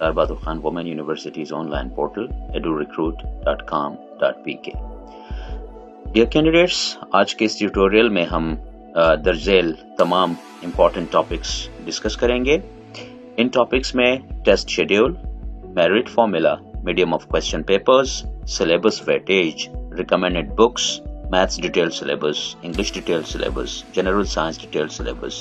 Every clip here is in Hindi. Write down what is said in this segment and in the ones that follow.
Darbatul Khan Women University's online portal edurecruit.com.pk. Dear candidates आज के इस ट्यूटोरियल में हम दर्जेल तमाम इम्पॉर्टेंट टॉपिक्स डिस्कस करेंगे इन टॉपिक्स में test schedule merit formula medium of question papers syllabus weightage recommended books maths detail syllabus English detail syllabus general science detail syllabus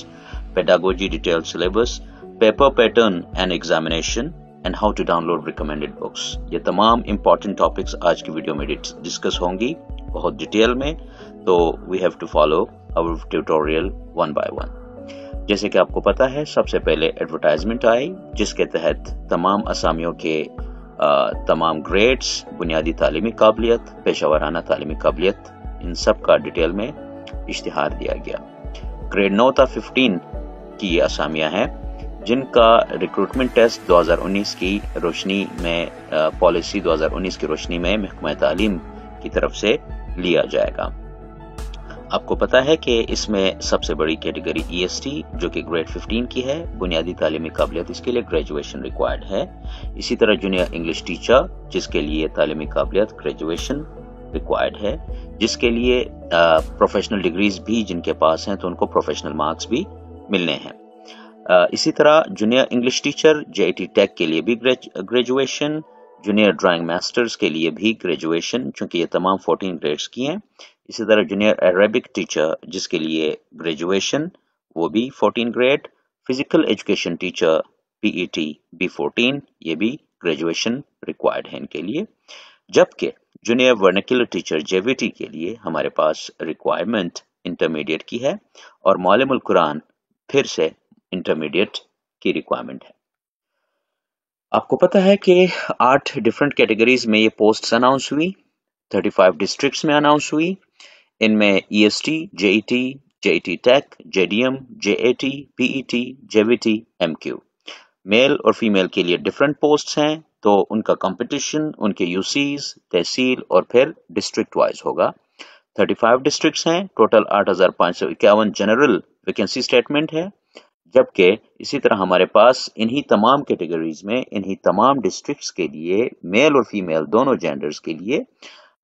pedagogy detail syllabus paper pattern and examination and how to download recommended books ये तमाम इंपॉर्टेंट टॉपिक्स आज की वीडियो में डिस्कस होंगी बहुत डिटेल में तो we have to follow our tutorial one by one जैसे कि आपको पता है सबसे पहले एडवर्टाइजमेंट आई जिसके तहत तमाम असामियों के आ, तमाम ग्रेड्स बुनियादी तालीमी काबिलियत पेशा वाराना तालीमी काबिलियत इन सब का डिटेल में इश्तहार दिया गया ग्रेड नौ था फिफ्टीन की ये असामियाँ हैं जिनका रिक्रूटमेंट टेस्ट 2019 की रोशनी में पॉलिसी 2019 की रोशनी में महकमा तालीम की तरफ से लिया जाएगा आपको पता है कि इसमें सबसे बड़ी कैटेगरी ई एस टी जो कि ग्रेड 15 की है बुनियादी तालीमी काबिलियत इसके लिए ग्रेजुएशन रिक्वायर्ड है इसी तरह जूनियर इंग्लिश टीचर जिसके लिए तालीमी काबिलियत ग्रेजुएशन रिक्वायर्ड है जिसके लिए प्रोफेशनल डिग्रीज भी जिनके पास हैं तो उनको प्रोफेशनल मार्क्स भी मिलने हैं इसी तरह junior English teacher J tech के लिए भी ग्रेजुएशन जूनियर ड्राइंग मास्टर्स के लिए भी ग्रेजुएशन चूंकि ये तमाम 14 ग्रेड्स की हैं इसी तरह जूनियर अरेबिक टीचर जिसके लिए ग्रेजुएशन वो भी 14 grade physical education teacher PET B 14 ये भी ग्रेजुएशन रिक्वायर्ड है इनके लिए जबकि जूनियर वर्निकुलर टीचर जेवीटी के लिए हमारे पास रिक्वायरमेंट इंटरमीडिएट की है और मौलम कुरान फिर से इंटरमीडिएट की रिक्वायरमेंट है आपको पता है कि आठ डिफरेंट कैटेगरीज में ये पोस्ट अनाउंस हुई 35 डिस्ट्रिक्ट्स में अनाउंस हुई इनमें E S T JE T JE T tech JDM V T JVT Q male और फीमेल के लिए डिफरेंट पोस्ट हैं तो उनका कंपटीशन उनके यूसीज तहसील और फिर डिस्ट्रिक्ट वाइज होगा 35 डिस्ट्रिक्ट्स हैं टोटल आठ जनरल वैकेंसी स्टेटमेंट है जबकि इसी तरह हमारे पास इन्हीं तमाम कैटेगरीज में इन्हीं तमाम डिस्ट्रिक्ट्स के लिए मेल और फीमेल दोनों जेंडर्स के लिए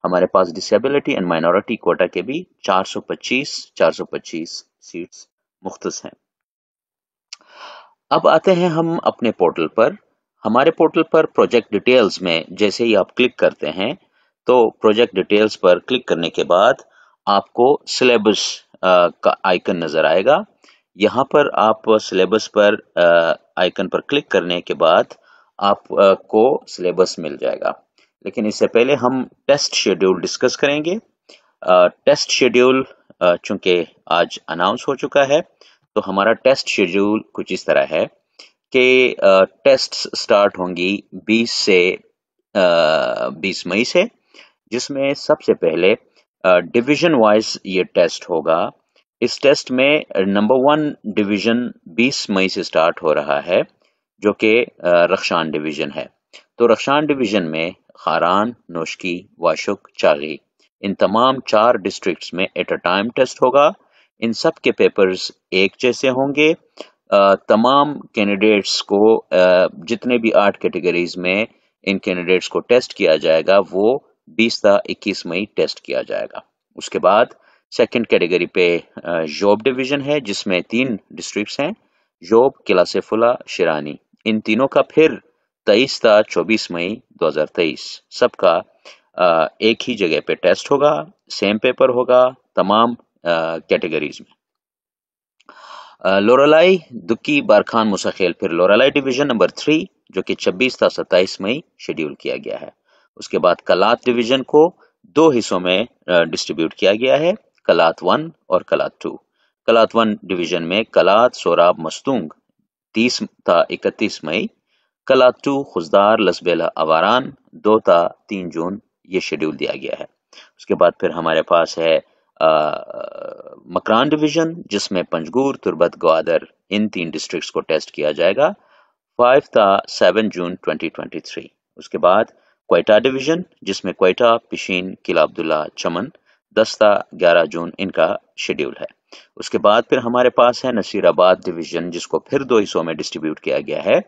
हमारे पास डिसेबिलिटी एंड माइनॉरिटी कोटा के भी 425 425 सीट्स मुख्त हैं अब आते हैं हम अपने पोर्टल पर हमारे पोर्टल पर प्रोजेक्ट डिटेल्स में जैसे ही आप क्लिक करते हैं तो प्रोजेक्ट डिटेल्स पर क्लिक करने के बाद आपको सिलेबस का आइकन नज़र आएगा यहाँ पर आप सिलेबस पर आइकन पर क्लिक करने के बाद आपको सिलेबस मिल जाएगा लेकिन इससे पहले हम टेस्ट शेड्यूल डिस्कस करेंगे टेस्ट शेड्यूल चूंकि आज अनाउंस हो चुका है तो हमारा टेस्ट शेड्यूल कुछ इस तरह है कि टेस्ट स्टार्ट होंगी 20 से आ, 20 मई से जिसमें सबसे पहले डिवीजन वाइज ये टेस्ट होगा इस टेस्ट में नंबर वन डिवीज़न 20 मई से स्टार्ट हो रहा है जो कि रक्षान डिवीज़न है तो रक्षान डिवीज़न में खारान नोशकी वाशुक चागी इन तमाम चार डिस्ट्रिक्ट्स में एट अ टाइम टेस्ट होगा इन सब के पेपर्स एक जैसे होंगे तमाम कैंडिडेट्स को जितने भी आठ कैटेगरीज में इन कैंडिडेट्स को टेस्ट किया जाएगा वो 20 या 21 मई टेस्ट किया जाएगा उसके बाद सेकंड कैटेगरी पे जोब डिवीजन है जिसमें तीन डिस्ट्रिक्ट्स हैं जोब किला शिरानी इन तीनों का फिर तेईस था चौबीस मई 2023 सबका एक ही जगह पे टेस्ट होगा सेम पेपर होगा तमाम कैटेगरीज में लोरालाई दुक्की बारखान मुसाखेल फिर लोरालाई डिवीजन नंबर थ्री जो कि 26 था 27 मई शेड्यूल किया गया है उसके बाद कलात डिवीजन को दो हिस्सों में डिस्ट्रीब्यूट किया गया है कलात वन और Kalat two Kalat one division में कलात सोराब मस्तूंग तीस था इकतीस मई कलात टू खुजदार लसबेला अवारान दो था तीन जून ये शेड्यूल दिया गया है उसके बाद फिर हमारे पास है मकरान डिवीजन जिसमें पंजगूर तुरबत ग्वादर इन तीन डिस्ट्रिक्ट्स को टेस्ट किया जाएगा फाइव था सेवन जून 2023 उसके बाद कोयटा डिवीजन जिसमें क्वेटा पिशीन किला अब्दुल्ला चमन दस्ता ग्यारह जून इनका शेड्यूल है उसके बाद फिर हमारे पास है नसीराबाद डिवीज़न जिसको फिर दो हिस्सों में डिस्ट्रीब्यूट किया गया है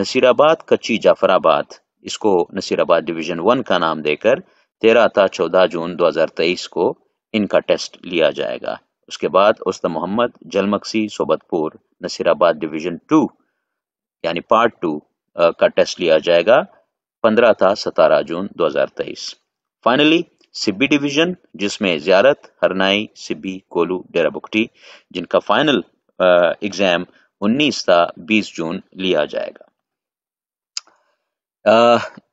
नसीराबाद कच्ची जाफराबाद इसको नसीराबाद डिवीज़न वन का नाम देकर तेरह था चौदह जून 2023 को इनका टेस्ट लिया जाएगा उसके बाद उस्त मोहम्मद जलमक्सी सोबतपुर नसीराबाद डिवीज़न टू यानी पार्ट टू का टेस्ट लिया जाएगा पंद्रह था सतारह जून तेईस फाइनली सिब्बी डिवीजन जिसमें जियारत हरनाई सिब्बी कोलू डेरा जिनका फाइनल एग्जाम 19 था 20 जून लिया जाएगा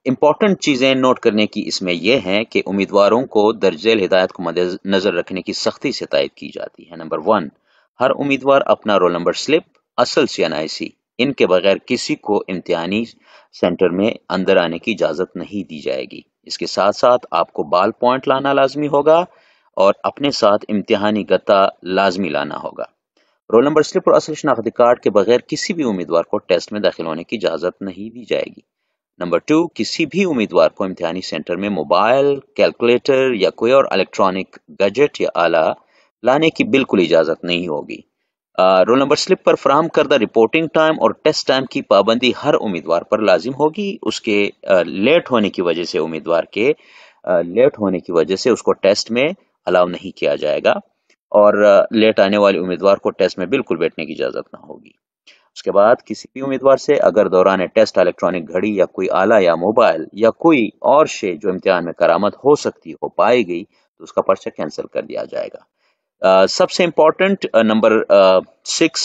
इम्पॉर्टेंट चीज़ें नोट करने की इसमें यह है कि उम्मीदवारों को दर्जेल हिदायत को नज़र रखने की सख्ती से तायद की जाती है नंबर वन हर उम्मीदवार अपना रोल नंबर स्लिप असल सी एन आई सी इनके बगैर किसी को इम्तहानी सेंटर में अंदर आने की इजाज़त नहीं दी जाएगी इसके साथ साथ आपको बाल पॉइंट लाना लाजमी होगा और अपने साथ इम्तिहानी गत्ता लाजमी लाना होगा रोल नंबर स्लिप और असल शनाख्ती कार्ड के बगैर किसी भी उम्मीदवार को टेस्ट में दाखिल होने की इजाज़त नहीं दी जाएगी नंबर टू किसी भी उम्मीदवार को इम्तिहानी सेंटर में मोबाइल कैलकुलेटर या कोई और इलेक्ट्रॉनिक गजट या आला लाने की बिल्कुल इजाज़त नहीं होगी रोल नंबर स्लिप पर फ्राहम करदा रिपोर्टिंग टाइम और टेस्ट टाइम की पाबंदी हर उम्मीदवार पर लाजिम होगी उसके लेट होने की वजह से उम्मीदवार के लेट होने की वजह से उसको टेस्ट में अलाउ नहीं किया जाएगा और लेट आने वाले उम्मीदवार को टेस्ट में बिल्कुल बैठने की इजाज़त ना होगी उसके बाद किसी भी उम्मीदवार से अगर दौरान टेस्ट इलेक्ट्रॉनिक घड़ी या कोई आला या मोबाइल या कोई और शे जो इम्तिहान में करामत हो सकती हो पाई गई तो उसका पर्चा कैंसिल कर दिया जाएगा सबसे इंपॉर्टेंट नंबर सिक्स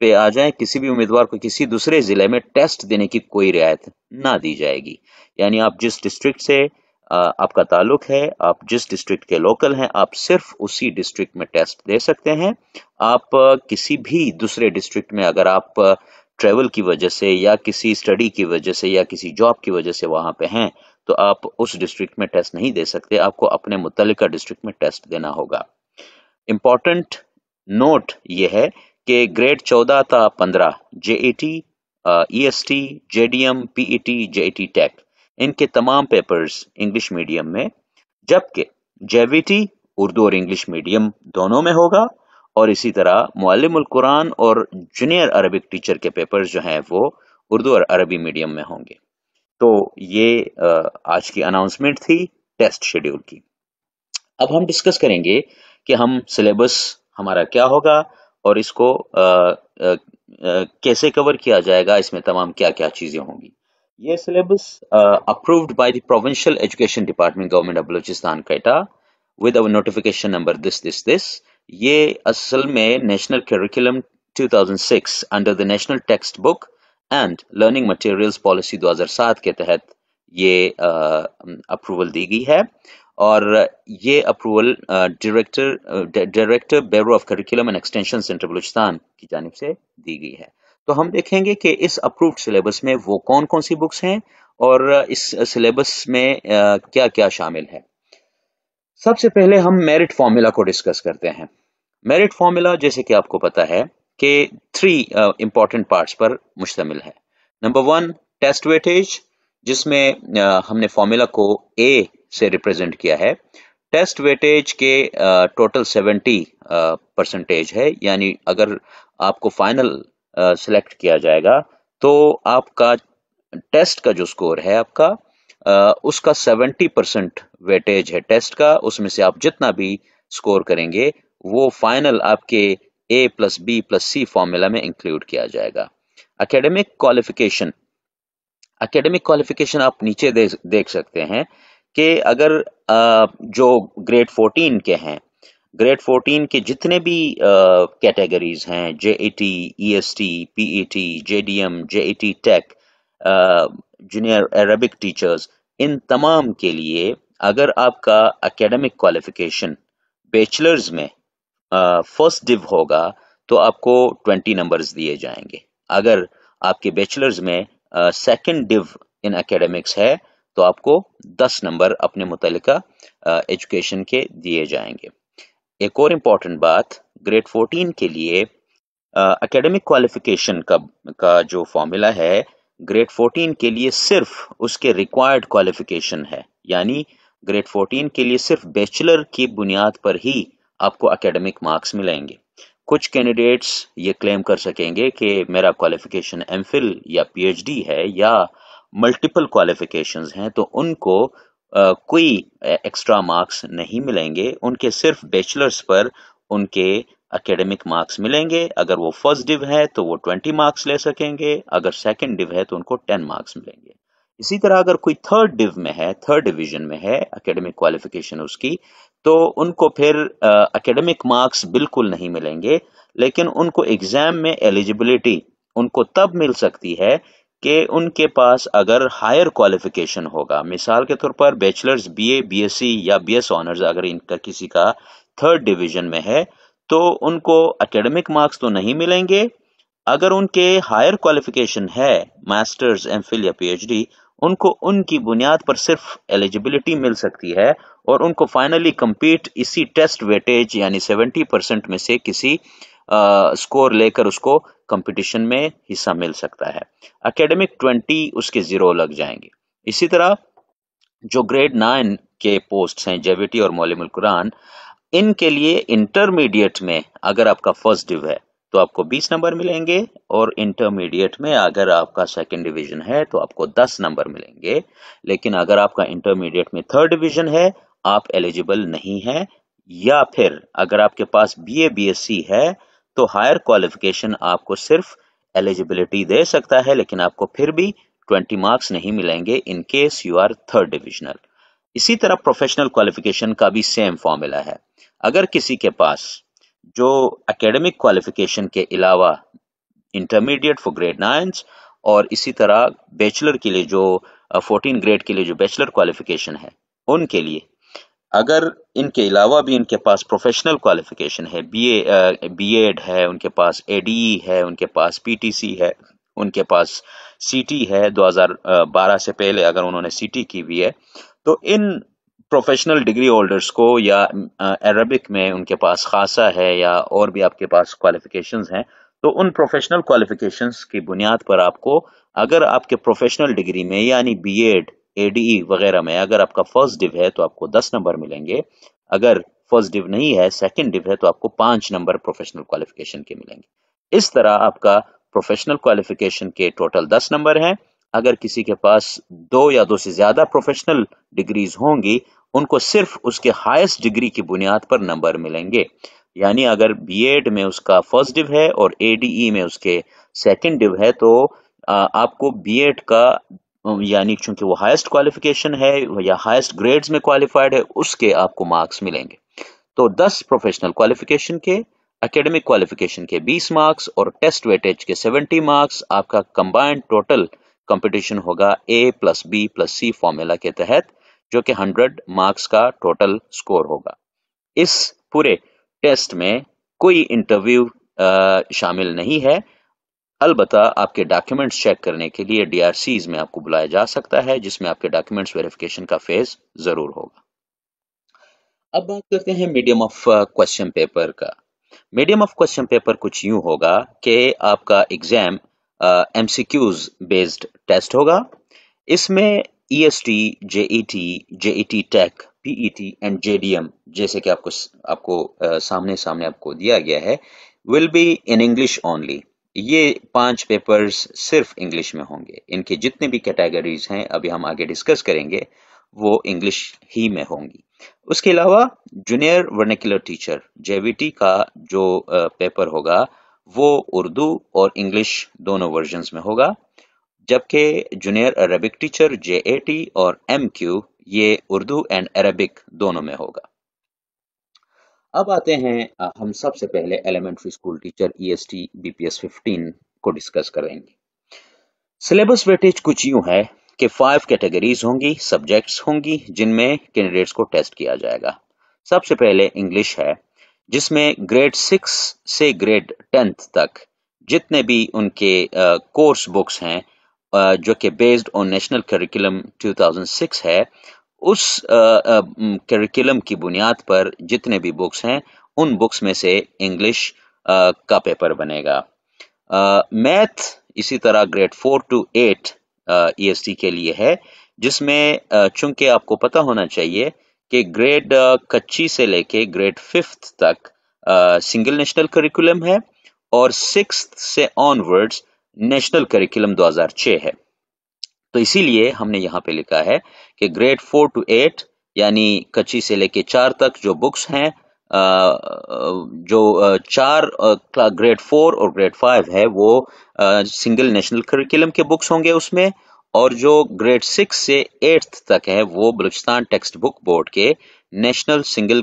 पे आ जाए किसी भी उम्मीदवार को किसी दूसरे ज़िले में टेस्ट देने की कोई रियायत ना दी जाएगी यानी आप जिस डिस्ट्रिक्ट से आपका ताल्लुक है आप जिस डिस्ट्रिक्ट के लोकल हैं आप सिर्फ उसी डिस्ट्रिक्ट में टेस्ट दे सकते हैं आप किसी भी दूसरे डिस्ट्रिक्ट में अगर आप ट्रेवल की वजह से या किसी स्टडी की वजह से या किसी जॉब की वजह से वहाँ पे हैं तो आप उस डिस्ट्रिक्ट में टेस्ट नहीं दे सकते आपको अपने मुतल डिस्ट्रिक्ट में टेस्ट देना होगा इम्पोर्टेंट नोट ये है कि ग्रेड चौदह था पंद्रह J E T E S T J D M P E T J E T tech इनके तमाम पेपर्स इंग्लिश मीडियम में जबकि जेवीटी उर्दू और इंग्लिश मीडियम दोनों में होगा और इसी तरह मुआलिमुल कुरान और जूनियर अरबिक टीचर के पेपर्स जो हैं वो उर्दू और अरबी मीडियम में होंगे तो ये uh, आज की अनाउंसमेंट थी टेस्ट शेड्यूल की अब हम डिस्कस करेंगे कि हम सिलेबस हमारा क्या होगा और इसको आ, आ, कैसे कवर किया जाएगा इसमें तमाम क्या क्या चीज़ें होंगी ये syllabus approved by the provincial education department government of Balochistan Quetta with our notification number this this this ये असल में national curriculum 2006 under the national text book and learning materials policy 2007 के तहत ये अप्रूवल दी गई है और ये approval director director bureau of curriculum and extension centre Balochistan की जानब से दी गई है तो हम देखेंगे कि इस अप्रूव्ड सिलेबस में वो कौन कौन सी बुक्स हैं और इस सिलेबस में uh, क्या क्या शामिल है सबसे पहले हम मेरिट फार्मूला को डिस्कस करते हैं मेरिट फार्मूला जैसे कि आपको पता है कि थ्री इंपॉर्टेंट पार्ट्स पर मुश्तमिल है नंबर वन टेस्ट वेटेज जिसमें uh, हमने फार्मूला को ए से रिप्रेजेंट किया है टेस्ट वेटेज के टोटल सेवेंटी परसेंटेज है यानी अगर आपको फाइनल सिलेक्ट किया जाएगा तो आपका टेस्ट का जो स्कोर है आपका उसका सेवेंटी परसेंट वेटेज है टेस्ट का उसमें से आप जितना भी स्कोर करेंगे वो फाइनल आपके A plus B plus C formula में इंक्लूड किया जाएगा अकेडमिक क्वालिफिकेशन अकेडमिक क्वालिफिकेशन आप नीचे दे, देख सकते हैं कि अगर जो ग्रेड 14 के हैं ग्रेड 14 के जितने भी कैटेगरीज हैं J E T E S T P E T J D M J E T tech junior Arabic teachers इन तमाम के लिए अगर आपका एकेडमिक क्वालिफिकेशन बेचलर्स में फर्स्ट डिव होगा तो आपको 20 नंबर्स दिए जाएंगे अगर आपके बेचलर्स में सेकंड डिव इन एकेडमिक्स है तो आपको 10 नंबर अपने मुतलका एजुकेशन के दिए जाएंगे एक और इम्पॉर्टेंट बात ग्रेड 14 के लिए एकेडमिक क्वालिफिकेशन का का जो फॉर्मूला है ग्रेड 14 के लिए सिर्फ उसके रिक्वायर्ड क्वालिफिकेशन है यानी ग्रेड 14 के लिए सिर्फ बैचलर की बुनियाद पर ही आपको एकेडमिक मार्क्स मिलेंगे कुछ कैंडिडेट्स ये क्लेम कर सकेंगे कि मेरा क्वालिफिकेशन एम या पी है या मल्टीपल क्वालिफिकेशन हैं तो उनको कोई एक्स्ट्रा मार्क्स नहीं मिलेंगे उनके सिर्फ बैचलर्स पर उनके एकेडमिक मार्क्स मिलेंगे अगर वो फर्स्ट डिव है तो वो ट्वेंटी मार्क्स ले सकेंगे अगर सेकेंड डिव है तो उनको टेन मार्क्स मिलेंगे इसी तरह अगर कोई थर्ड डिव में है थर्ड डिवीजन में है एकेडमिक क्वालिफिकेशन उसकी तो उनको फिर एकेडमिक मार्क्स बिल्कुल नहीं मिलेंगे लेकिन उनको एग्जाम में एलिजिबिलिटी उनको तब मिल सकती है कि उनके पास अगर हायर क्वालिफ़िकेशन होगा मिसाल के तौर पर बैचलर्स बीए बीएससी या बीएस ऑनर्स अगर इनका किसी का थर्ड डिवीज़न में है तो उनको एकेडमिक मार्क्स तो नहीं मिलेंगे अगर उनके हायर क्वालिफ़िकेशन है मास्टर्स एम फिल या पीएचडी उनको उनकी बुनियाद पर सिर्फ एलिजिबिलिटी मिल सकती है और उनको फाइनली कंपीट इसी टेस्ट वेटेज यानी सेवेंटी परसेंट में से किसी स्कोर लेकर उसको कंपटीशन में हिस्सा मिल सकता है एकेडमिक ट्वेंटी उसके ज़ीरो लग जाएंगे इसी तरह जो ग्रेड नाइन के पोस्ट हैं जेवीटी और मौलमुल कुरान इनके लिए इंटरमीडिएट में अगर आपका फर्स्ट डिव है तो आपको 20 नंबर मिलेंगे और इंटरमीडिएट में अगर आपका सेकंड डिवीजन है तो आपको 10 नंबर मिलेंगे लेकिन अगर आपका इंटरमीडिएट में थर्ड डिवीजन है आप एलिजिबल नहीं हैं या फिर अगर आपके पास बीए बीएससी है तो हायर क्वालिफिकेशन आपको सिर्फ एलिजिबिलिटी दे सकता है लेकिन आपको फिर भी 20 मार्क्स नहीं मिलेंगे in case you are third divisional इसी तरह प्रोफेशनल क्वालिफिकेशन का भी सेम फॉर्मूला है अगर किसी के पास जो एकेडमिक क्वालिफिकेशन के अलावा इंटरमीडिएट फॉर ग्रेड नाइन और इसी तरह बैचलर के लिए जो फोर्टीन uh, ग्रेड के लिए जो बैचलर क्वालिफिकेशन है उनके लिए अगर इनके अलावा भी इनके पास प्रोफेशनल क्वालिफिकेशन है बीए बीएड uh, है उनके पास एडीई e है उनके पास पीटीसी है उनके पास सीटी है 2012 से पहले अगर उन्होंने सीटी की भी है तो इन प्रोफेशनल डिग्री होल्डर्स को या अरबिक uh, में उनके पास खासा है या और भी आपके पास क्वालिफ़िकेशन हैं तो उन प्रोफेशनल क्वालिफिकेशंस की बुनियाद पर आपको अगर आपके प्रोफेशनल डिग्री में यानी बीएड ई e वगैरह में अगर आपका फर्स्ट डिव है तो आपको दस नंबर मिलेंगे अगर फर्स्ट डिव नहीं है सेकंड डिव है तो आपको पांच नंबर प्रोफेशनल क्वालिफिकेशन के मिलेंगे इस तरह आपका प्रोफेशनल क्वालिफिकेशन के टोटल दस नंबर हैं अगर किसी के पास दो या दो से ज्यादा प्रोफेशनल डिग्रीज होंगी उनको सिर्फ उसके हाईएस्ट डिग्री की बुनियाद पर नंबर मिलेंगे यानी अगर बीएड में उसका फर्स्ट डिव है और एडीई e में उसके सेकंड डिव है तो आपको बीएड का यानी चूंकि वो हाईएस्ट क्वालिफिकेशन है या हाईएस्ट ग्रेड्स में क्वालिफाइड है उसके आपको मार्क्स मिलेंगे तो 10 प्रोफेशनल क्वालिफिकेशन के एकेडमिक क्वालिफिकेशन के 20 मार्क्स और टेस्ट वेटेज के 70 मार्क्स आपका कंबाइंड टोटल कंपटीशन होगा A plus B plus C formula के तहत जो कि 100 मार्क्स का टोटल स्कोर होगा इस पूरे टेस्ट में कोई इंटरव्यू शामिल नहीं है अलबत्ता आपके डॉक्यूमेंट्स चेक करने के लिए डीआरसीज में आपको बुलाया जा सकता है जिसमें आपके डॉक्यूमेंट्स वेरिफिकेशन का फेज जरूर होगा अब बात करते हैं मीडियम ऑफ क्वेश्चन पेपर का मीडियम ऑफ क्वेश्चन पेपर कुछ यूं होगा कि आपका एग्जाम एमसीक्यूज बेस्ड टेस्ट होगा इसमें EST JET JET tech PET and JDM जैसे कि आपको आपको uh, सामने सामने आपको दिया गया है will be in English only ये पांच पेपर्स सिर्फ इंग्लिश में होंगे इनके जितने भी कैटेगरीज हैं अभी हम आगे डिस्कस करेंगे वो इंग्लिश ही में होंगी उसके अलावा जूनियर वर्निकुलर टीचर जेवीटी का जो पेपर होगा वो उर्दू और इंग्लिश दोनों वर्जन में होगा जबकि जूनियर अरबिक टीचर जे और एम ये उर्दू एंड अरबिक दोनों में होगा अब आते हैं हम सबसे पहले elementary school teacher E S T B P S fifteen को डिस्कस करेंगे सिलेबस वेटेज कुछ यूं है कि फाइव कैटेगरीज होंगी सब्जेक्ट्स होंगी जिनमें कैंडिडेट्स को टेस्ट किया जाएगा सबसे पहले इंग्लिश है जिसमें ग्रेड सिक्स से ग्रेड टेंथ तक जितने भी उनके कोर्स बुक्स हैं जो कि बेस्ड ऑन नेशनल करिकुलम 2006 है उस करिकुलम की बुनियाद पर जितने भी बुक्स हैं उन बुक्स में से इंग्लिश का पेपर बनेगा मैथ इसी तरह grade four to eight E के लिए है जिसमें चूंकि आपको पता होना चाहिए कि ग्रेड कच्ची से लेके ग्रेड फिफ्थ तक सिंगल नेशनल करिकुलम है और सिक्स से ऑनवर्ड्स नेशनल करिकुलम 2006 है तो इसीलिए हमने यहाँ पे लिखा है कि ग्रेड फोर टू एट यानी कच्ची से लेके चार तक जो बुक्स हैं जो चार ग्रेड फोर और ग्रेड फाइव है वो सिंगल नेशनल करिकुलम के बुक्स होंगे उसमें और जो ग्रेड सिक्स से एट्थ तक है वो बलूचिस्तान टेक्स्ट बुक बोर्ड के नेशनल सिंगल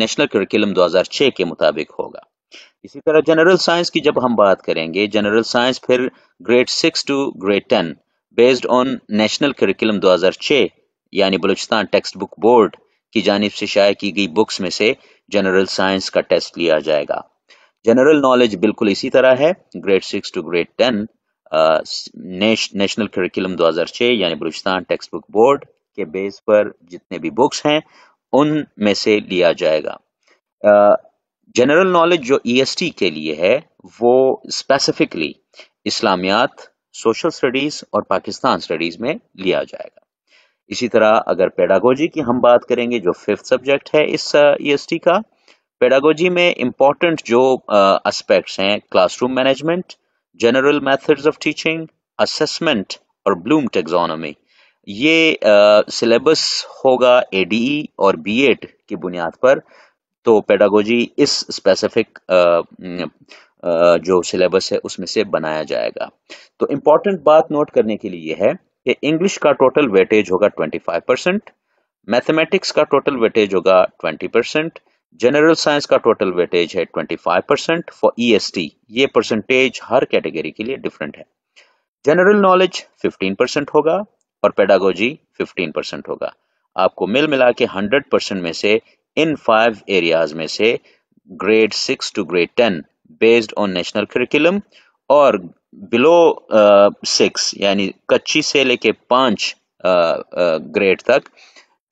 नेशनल करिकुलम 2006 के मुताबिक होगा इसी तरह जनरल साइंस की जब हम बात करेंगे जनरल साइंस फिर grade six to grade ten based on national curriculum 2006 यानी बलूचिस्तान टेक्स्ट बुक बोर्ड की जानब से शाये की गई बुक्स में से जनरल साइंस का टेस्ट लिया जाएगा जनरल नॉलेज बिल्कुल इसी तरह है grade six to grade ten national curriculum 2006 यानी बलूचिस्तान टेक्स्ट बुक बोर्ड के बेस पर जितने भी बुक्स हैं उन में से लिया जाएगा जनरल नॉलेज जो ई e के लिए है वो स्पेसिफिकली इस्लामियात सोशल स्टडीज और पाकिस्तान स्टडीज में लिया जाएगा इसी तरह अगर पेडागोजी की हम बात करेंगे जो फिफ्थ सब्जेक्ट है इस ई e का पेडागोजी में इम्पॉर्टेंट जो एस्पेक्ट्स हैं classroom management general methods of teaching assessment और ब्लूम टेक्सोनॉमी ये सिलेबस होगा ए e और बी की बुनियाद पर तो पेडागोजी इस स्पेसिफिक जो सिलेबस है उसमें से बनाया जाएगा तो इम्पॉर्टेंट बात नोट करने के लिए यह है कि इंग्लिश का टोटल वेटेज होगा 25 परसेंट मैथमेटिक्स का टोटल वेटेज होगा 20 परसेंट जनरल साइंस का टोटल वेटेज है 25 परसेंट फॉर ई ये परसेंटेज हर कैटेगरी के लिए डिफरेंट है जनरल नॉलेज 15 परसेंट होगा और पेडागोजी 15 परसेंट होगा आपको मिल मिला के हंड्रेड परसेंट में से इन फाइव एरियाज में से grade six to grade ten based on national curriculum और बिलो सिक्स uh, यानी कच्ची से लेके पाँच ग्रेड uh, uh, तक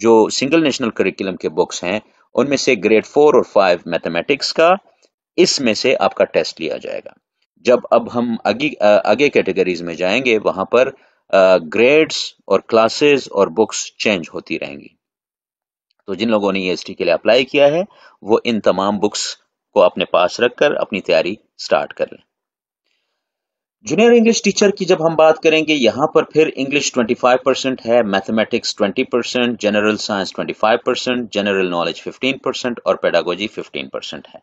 जो सिंगल नेशनल करिकुलम के बुक्स हैं उनमें से ग्रेड फोर और फाइव मैथमेटिक्स का इसमें से आपका टेस्ट लिया जाएगा जब अब हम अगे आगे कैटेगरीज में जाएंगे वहां पर ग्रेड्स और क्लासेस और बुक्स चेंज होती रहेंगी तो जिन लोगों ने ई e के लिए अप्लाई किया है वो इन तमाम बुक्स को अपने पास रखकर अपनी तैयारी स्टार्ट कर लें जूनियर इंग्लिश टीचर की जब हम बात करेंगे यहां पर फिर इंग्लिश 25 परसेंट है mathematics 20 percent general science 25 percent general knowledge 15 percent और पेडागोजी 15 परसेंट है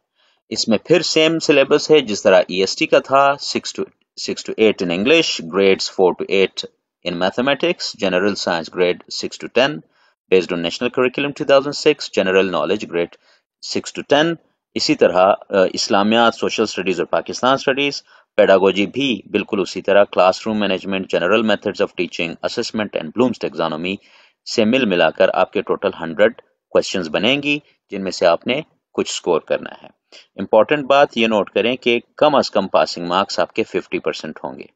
इसमें फिर सेम सिलेबस है जिस तरह ईएसटी e का था six to six to eight in English grades four to eight in mathematics general science grade 6 to 10 based on national curriculum 2006 general knowledge grade six to ten इसी तरह इस्लामियात सोशल स्टडीज़ और पाकिस्तान स्टडीज़ पेडागोजी भी बिल्कुल उसी तरह classroom management general methods of teaching assessment and Bloom's taxonomy से मिल मिलाकर आपके टोटल हंड्रेड क्वेश्चंस बनेंगी जिनमें से आपने कुछ स्कोर करना है इंपॉर्टेंट बात ये नोट करें कि कम अज कम पासिंग मार्क्स आपके फिफ्टी परसेंट होंगे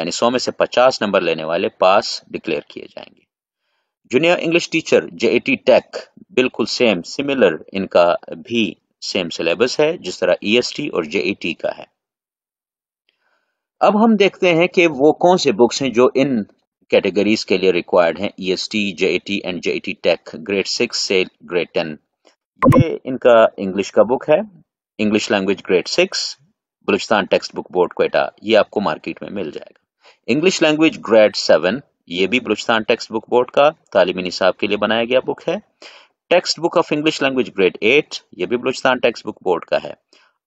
यानी सौ में से पचास नंबर लेने वाले पास डिक्लेयर किए जाएंगे junior English teacher J tech बिल्कुल सेम सिमिलर इनका भी सेम सिलेबस है जिस तरह ईएसटी e और जेईटी e का है अब हम देखते हैं कि वो कौन से बुक्स हैं जो इन कैटेगरीज के लिए रिक्वायर्ड हैं EST JET and JET tech grade six से ग्रेड टेन ये इनका इंग्लिश का बुक है English language grade six Balochistan text book board Quetta ये आपको मार्केट में मिल जाएगा इंग्लिश लैंग्वेज ग्रेड सेवन ये भी बलुचिस्तान टेक्स्ट बुक बोर्ड का तालीमी निसाब के लिए बनाया गया बुक है text book of English language grade eight ये भी बलुचस्तान टेक्स्ट बुक बोर्ड का है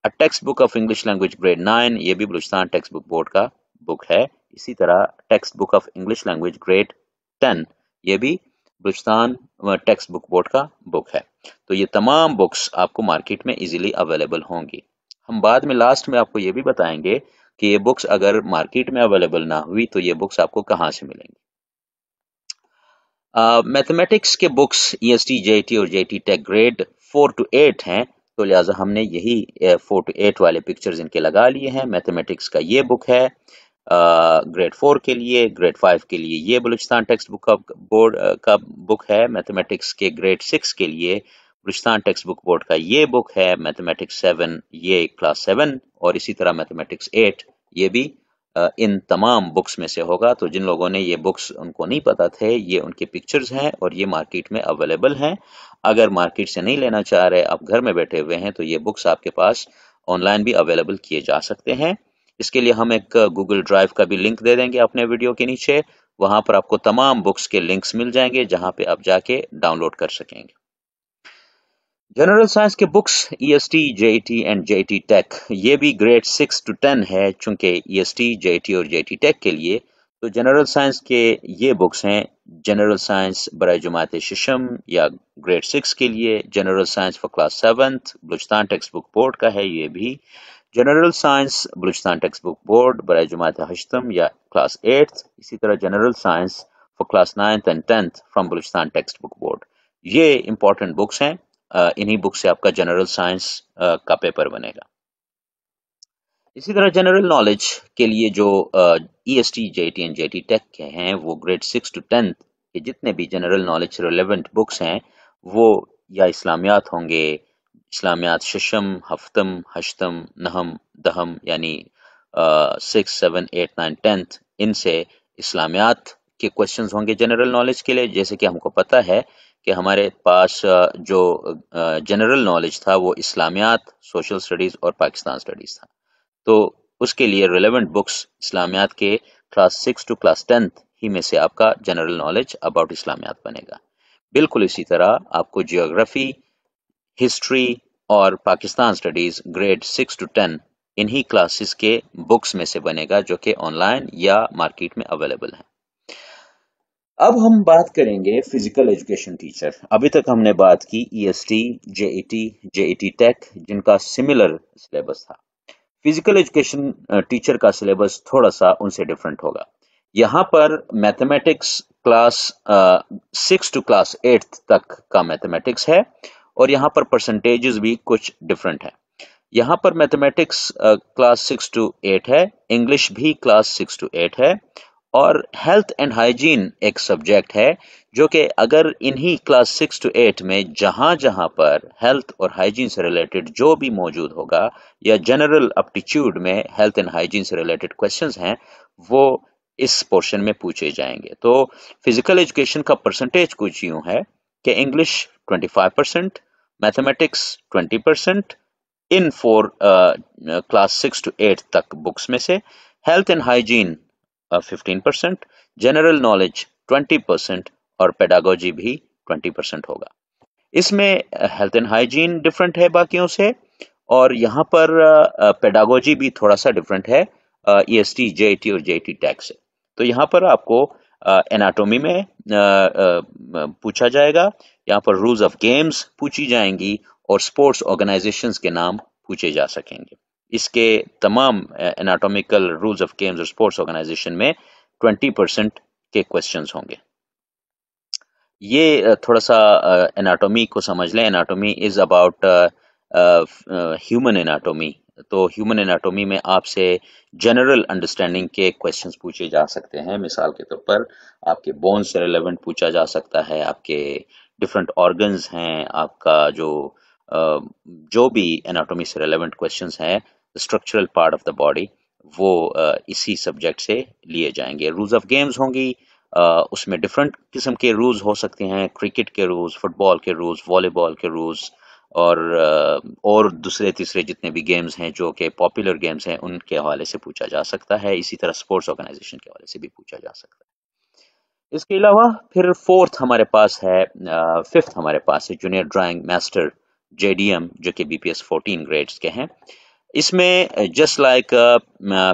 a text book of English language grade nine ये भी बलुचस्तान टेक्स्ट बुक बोर्ड का बुक है इसी तरह text book of English language grade ten ये भी बलुचस्तान टेक्स्ट बुक बोर्ड का बुक है तो ये तमाम बुक्स आपको मार्केट में इजीली अवेलेबल होंगी हम बाद में लास्ट में आपको ये भी बताएंगे कि ये बुक्स अगर मार्केट में अवेलेबल ना हुई तो ये बुक्स आपको कहाँ से मिलेंगी मैथमेटिक्स के बुक्स ई जेटी और JT tech grade four to eight हैं तो लिहाजा हमने यही फोर टू एट वाले पिक्चर्स इनके लगा लिए हैं मैथमेटिक्स का ये बुक है ग्रेड फोर के लिए ग्रेड फाइव के लिए ये बलुचस्तान टेक्स्ट बुक का बोर्ड का बुक है मैथमेटिक्स के ग्रेड सिक्स के लिए बलूचिस्तान टेक्स्ट बुक बोर्ड का ये बुक है मैथमेटिक्स सेवन ये क्लास सेवन और इसी तरह मैथमेटिक्स एट ये भी इन तमाम बुक्स में से होगा तो जिन लोगों ने ये बुक्स उनको नहीं पता थे ये उनके पिक्चर्स हैं और ये मार्केट में अवेलेबल हैं अगर मार्केट से नहीं लेना चाह रहे आप घर में बैठे हुए हैं तो ये बुक्स आपके पास ऑनलाइन भी अवेलेबल किए जा सकते हैं इसके लिए हम एक गूगल ड्राइव का भी लिंक दे देंगे अपने वीडियो के नीचे वहाँ पर आपको तमाम बुक्स के लिंक्स मिल जाएंगे जहाँ पर आप जाके डाउनलोड कर सकेंगे जनरल साइंस के books EST JET and JET tech ये भी ग्रेड सिक्स टू टेन है चूंकि ईएसटी e जेईटी e और जेईटी टेक e के लिए तो जनरल साइंस के ये बुक्स हैं जनरल साइंस बर जमात शिशम या ग्रेड सिक्स के लिए general science for class seventh Balochistan text book board का है ये भी general science Balochistan text book board बर जमात हशतम या क्लास एट्थ इसी तरह general science for class ninth and tenth from Balochistan text book board ये इंपॉर्टेंट बुक्स हैं इन्हीं बुक से आपका जनरल साइंस का पेपर बनेगा इसी तरह जनरल नॉलेज के लिए जो E S T J T and J T tech के हैं वो ग्रेड सिक्स टू टेंथ के जितने भी जनरल नॉलेज रिलेवेंट बुक्स हैं वो या इस्लामियात होंगे इस्लामियात शशम हफ्तम हशतम नहम दहम यानी six seven eight nine tenth इनसे इस्लामियात के क्वेश्चंस होंगे जनरल नॉलेज के लिए जैसे कि हमको पता है कि हमारे पास जो जनरल नॉलेज था वो इस्लामियात सोशल स्टडीज़ और पाकिस्तान स्टडीज़ था तो उसके लिए रिलेवेंट बुक्स इस्लामियात के class six to class tenth ही में से आपका जनरल नॉलेज अबाउट इस्लामियात बनेगा बिल्कुल इसी तरह आपको जियोग्राफी हिस्ट्री और Pakistan studies grade six to ten इन्हीं क्लासेस के बुक्स में से बनेगा जो कि ऑनलाइन या मार्केट में अवेलेबल हैं अब हम बात करेंगे फिजिकल एजुकेशन टीचर अभी तक हमने बात की E S T J E T J E T tech जिनका सिमिलर सिलेबस था फिजिकल एजुकेशन टीचर का सिलेबस थोड़ा सा उनसे डिफरेंट होगा यहाँ पर mathematics class six to class eighth तक का मैथमेटिक्स है और यहाँ पर परसेंटेजेस भी कुछ डिफरेंट है यहाँ पर mathematics class six to eight है इंग्लिश भी क्लास सिक्स टू एट है और हेल्थ एंड हाइजीन एक सब्जेक्ट है जो कि अगर इन्हीं क्लास सिक्स टू एट में जहाँ जहाँ पर हेल्थ और हाइजीन से रिलेटेड जो भी मौजूद होगा या जनरल अप्टीट्यूड में हेल्थ एंड हाइजीन से रिलेटेड क्वेश्चन हैं वो इस पोर्शन में पूछे जाएंगे तो फिजिकल एजुकेशन का परसेंटेज कुछ यूँ है कि इंग्लिश 25 परसेंट मैथमेटिक्स 20 परसेंट इन four class six to eight तक बुक्स में से health and hygiene fifteen percent general knowledge twenty percent और पेडागोजी भी ट्वेंटी परसेंट होगा इसमें हेल्थ एंड हाइजीन डिफरेंट है बाकियों से और यहाँ पर पेडागोजी uh, uh, भी थोड़ा सा डिफरेंट है E S T J T और जे टी टैक्स है तो यहाँ पर आपको एनाटोमी uh, में पूछा जाएगा यहाँ पर रूल्स ऑफ गेम्स पूछी जाएंगी और स्पोर्ट्स ऑर्गेनाइजेशंस के नाम पूछे जा सकेंगे इसके तमाम एनाटॉमिकल रूल्स ऑफ गेम्स और स्पोर्ट्स ऑर्गेनाइजेशन में 20 परसेंट के क्वेश्चंस होंगे ये थोड़ा सा एनाटॉमी को समझ लें anatomy is about human anatomy तो ह्यूमन एनाटॉमी में आपसे जनरल अंडरस्टैंडिंग के क्वेश्चंस पूछे जा सकते हैं मिसाल के तौर पर आपके बोन से रिलेवेंट पूछा जा सकता है आपके डिफरेंट ऑर्गन्स हैं आपका जो जो भी एनाटॉमी से रिलेवेंट क्वेश्चंस हैं structural part of the body वो इसी सब्जेक्ट से लिए जाएंगे रूल्स ऑफ गेम्स होंगी उसमें डिफरेंट किस्म के रूल्स हो सकते हैं क्रिकेट के रूल्स फुटबॉल के रूल्स वॉलीबॉल के रूल्स और और दूसरे तीसरे जितने भी गेम्स हैं जो कि पॉपुलर गेम्स हैं उनके हवाले से पूछा जा सकता है इसी तरह स्पोर्ट्स ऑर्गेनाइजेशन के हवाले से भी पूछा जा सकता है इसके अलावा फिर फोर्थ हमारे पास है फिफ्थ हमारे पास है जूनियर ड्राइंग मास्टर जेडीएम जो कि बीपीएस 14 ग्रेड्स के हैं इसमें जस्ट लाइक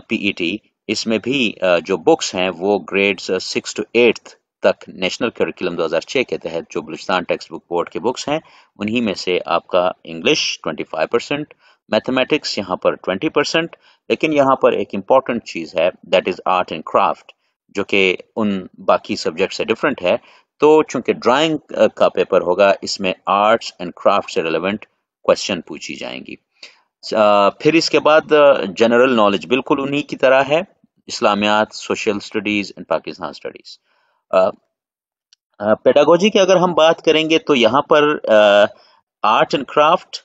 पीईटी इसमें भी uh, जो बुक्स हैं वो ग्रेड्स सिक्स टू एट्थ तक नेशनल करिकुलम 2006 के तहत जो बलुचिस्तान टेक्स्ट बुक बोर्ड के बुक्स हैं उन्हीं में से आपका इंग्लिश 25 परसेंट मैथमेटिक्स यहाँ पर 20 परसेंट लेकिन यहाँ पर एक इम्पॉर्टेंट चीज़ है that is art and craft जो कि उन बाकी सब्जेक्ट से डिफरेंट है तो चूंकि ड्राइंग का पेपर होगा इसमें आर्ट्स एंड क्राफ्ट से रिलेवेंट क्वेश्चन पूछी जाएंगी फिर इसके बाद जनरल नॉलेज बिल्कुल उन्हीं की तरह है Islamiat social studies and Pakistan studies pedagogy की अगर हम बात करेंगे तो यहाँ पर आर्ट एंड क्राफ्ट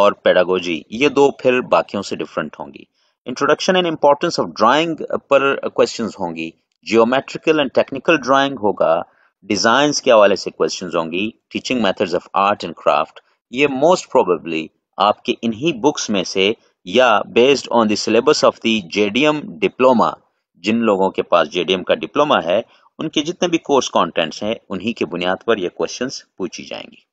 और पेडागोजी ये दो फिर बाकियों से डिफरेंट होंगी introduction and importance of drawing पर क्वेश्चन होंगी जियोमेट्रिकल एंड टेक्निकल ड्राइंग होगा डिजाइन के हवाले से क्वेश्चन होंगी teaching methods of art and craft ये मोस्ट प्रोबेबली आपके इन्हीं बुक्स में से या based on the syllabus of the JDM diploma जिन लोगों के पास जेडीएम का डिप्लोमा है उनके जितने भी कोर्स कॉन्टेंट्स हैं उन्हीं के बुनियाद पर यह क्वेश्चन पूछी जाएंगी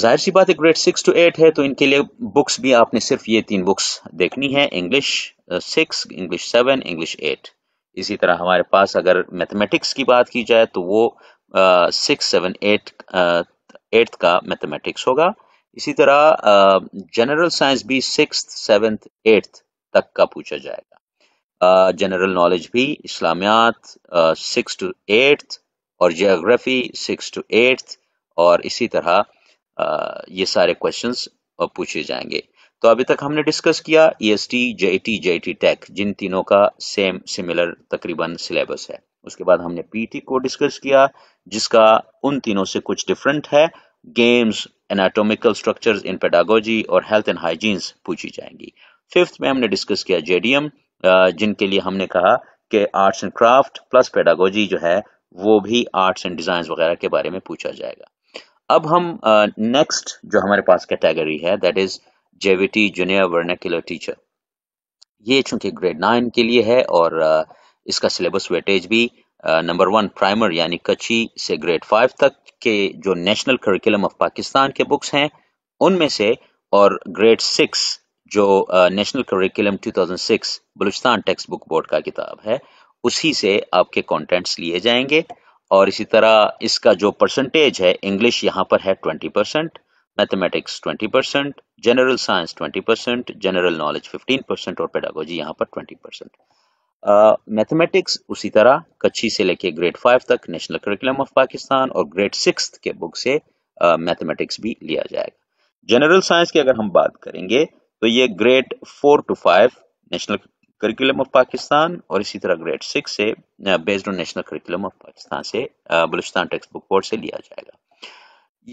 जाहिर सी बात है ग्रेड सिक्स टू एट है तो इनके लिए बुक्स भी आपने सिर्फ ये तीन बुक्स देखनी है English six English seven English eight इसी तरह हमारे पास अगर मैथमेटिक्स की बात की जाए तो वो सिक्स सेवन एट एट्थ का मैथमेटिक्स होगा इसी तरह जनरल साइंस भी सिक्स सेवेंथ एट्थ तक का पूछा जाएगा जनरल नॉलेज भी इस्लामियात सिक्स टू एट्थ और जियोग्राफी सिक्स टू एट्थ और इसी तरह आ, ये सारे क्वेश्चंस पूछे जाएंगे तो अभी तक हमने डिस्कस किया E S T J T J T टेक जिन तीनों का सेम सिमिलर तकरीबन सिलेबस है उसके बाद हमने पीटी e को डिस्कस किया जिसका उन तीनों से कुछ डिफरेंट है games anatomical structures in pedagogy और हेल्थ एंड हाइजीन्स पूछी जाएंगी फिफ्थ में हमने डिस्कस किया जेडीएम जिनके लिए हमने कहा कि arts and craft plus pedagogy जो है वो भी आर्ट्स एंड डिज़ाइन वगैरह के बारे में पूछा जाएगा अब हम नेक्स्ट uh, जो हमारे पास कैटेगरी है that is JVT junior vernacular teacher ये चूंकि ग्रेड नाइन के लिए है और uh, इसका सिलेबस वेटेज भी नंबर वन प्राइमर यानी कच्ची से ग्रेड फाइव तक के जो नेशनल करिकुलम ऑफ पाकिस्तान के बुक्स हैं उनमें से और ग्रेड सिक्स जो national curriculum 2006 Balochistan text book board का किताब है उसी से आपके कंटेंट्स लिए जाएंगे और इसी तरह इसका जो परसेंटेज है इंग्लिश यहाँ पर है 20 percent mathematics 20 percent general science 20 percent general knowledge 15 percent और पेडागोजी यहाँ पर 20 परसेंट मैथमेटिक्स uh, उसी तरह कच्ची से लेके ग्रेड फाइव तक नेशनल करिकुलम ऑफ पाकिस्तान और ग्रेड सिक्स के बुक से मैथमेटिक्स uh, भी लिया जाएगा जनरल साइंस की अगर हम बात करेंगे तो ये grade four to five national curriculum of Pakistan और इसी तरह ग्रेड सिक्स से based on national curriculum of Pakistan से बलुचिस्तान टेक्स्ट बुक बोर्ड से लिया जाएगा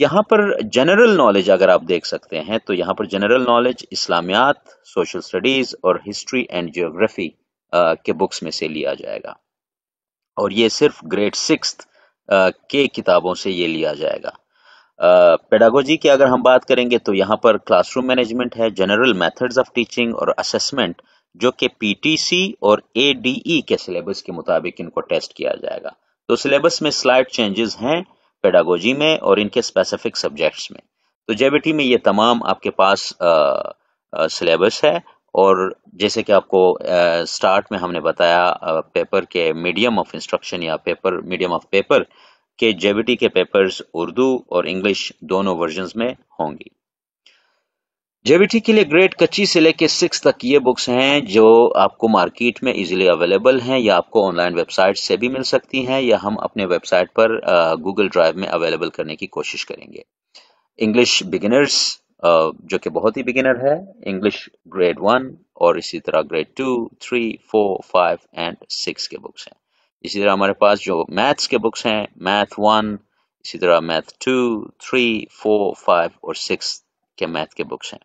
यहाँ पर जनरल नॉलेज अगर आप देख सकते हैं तो यहाँ पर जनरल नॉलेज इस्लामियात सोशल स्टडीज और हिस्ट्री एंड जियोग्राफी के बुक्स में से लिया जाएगा और ये सिर्फ ग्रेड सिक्स के किताबों से ये लिया जाएगा पेडागोजी की अगर हम बात करेंगे तो यहाँ पर क्लासरूम मैनेजमेंट है जनरल मेथड्स ऑफ टीचिंग और असेसमेंट जो कि पीटीसी और एडीई e के सिलेबस के मुताबिक इनको टेस्ट किया जाएगा तो सिलेबस में स्लाइड चेंजेस हैं पेडागोजी में और इनके स्पेसिफिक सब्जेक्ट्स में तो जेबीटी में ये तमाम आपके पास सिलेबस है और जैसे कि आपको स्टार्ट में हमने बताया पेपर के मीडियम ऑफ इंस्ट्रक्शन या पेपर मीडियम ऑफ पेपर के जेबीटी के पेपर्स उर्दू और इंग्लिश दोनों वर्जन में होंगी जेबीटी के लिए ग्रेड कच्ची से लेके सिक्स तक ये बुक्स हैं जो आपको मार्केट में इजीली अवेलेबल हैं या आपको ऑनलाइन वेबसाइट से भी मिल सकती हैं या हम अपने वेबसाइट पर गूगल ड्राइव में अवेलेबल करने की कोशिश करेंगे इंग्लिश बिगिनर्स जो कि बहुत ही बिगिनर है इंग्लिश ग्रेड वन और इसी तरह grade two three four five and six के बुक्स हैं इसी तरह हमारे पास जो मैथ्स के बुक्स हैं मैथ वन इसी तरह math two three four five और सिक्स के मैथ के बुक्स हैं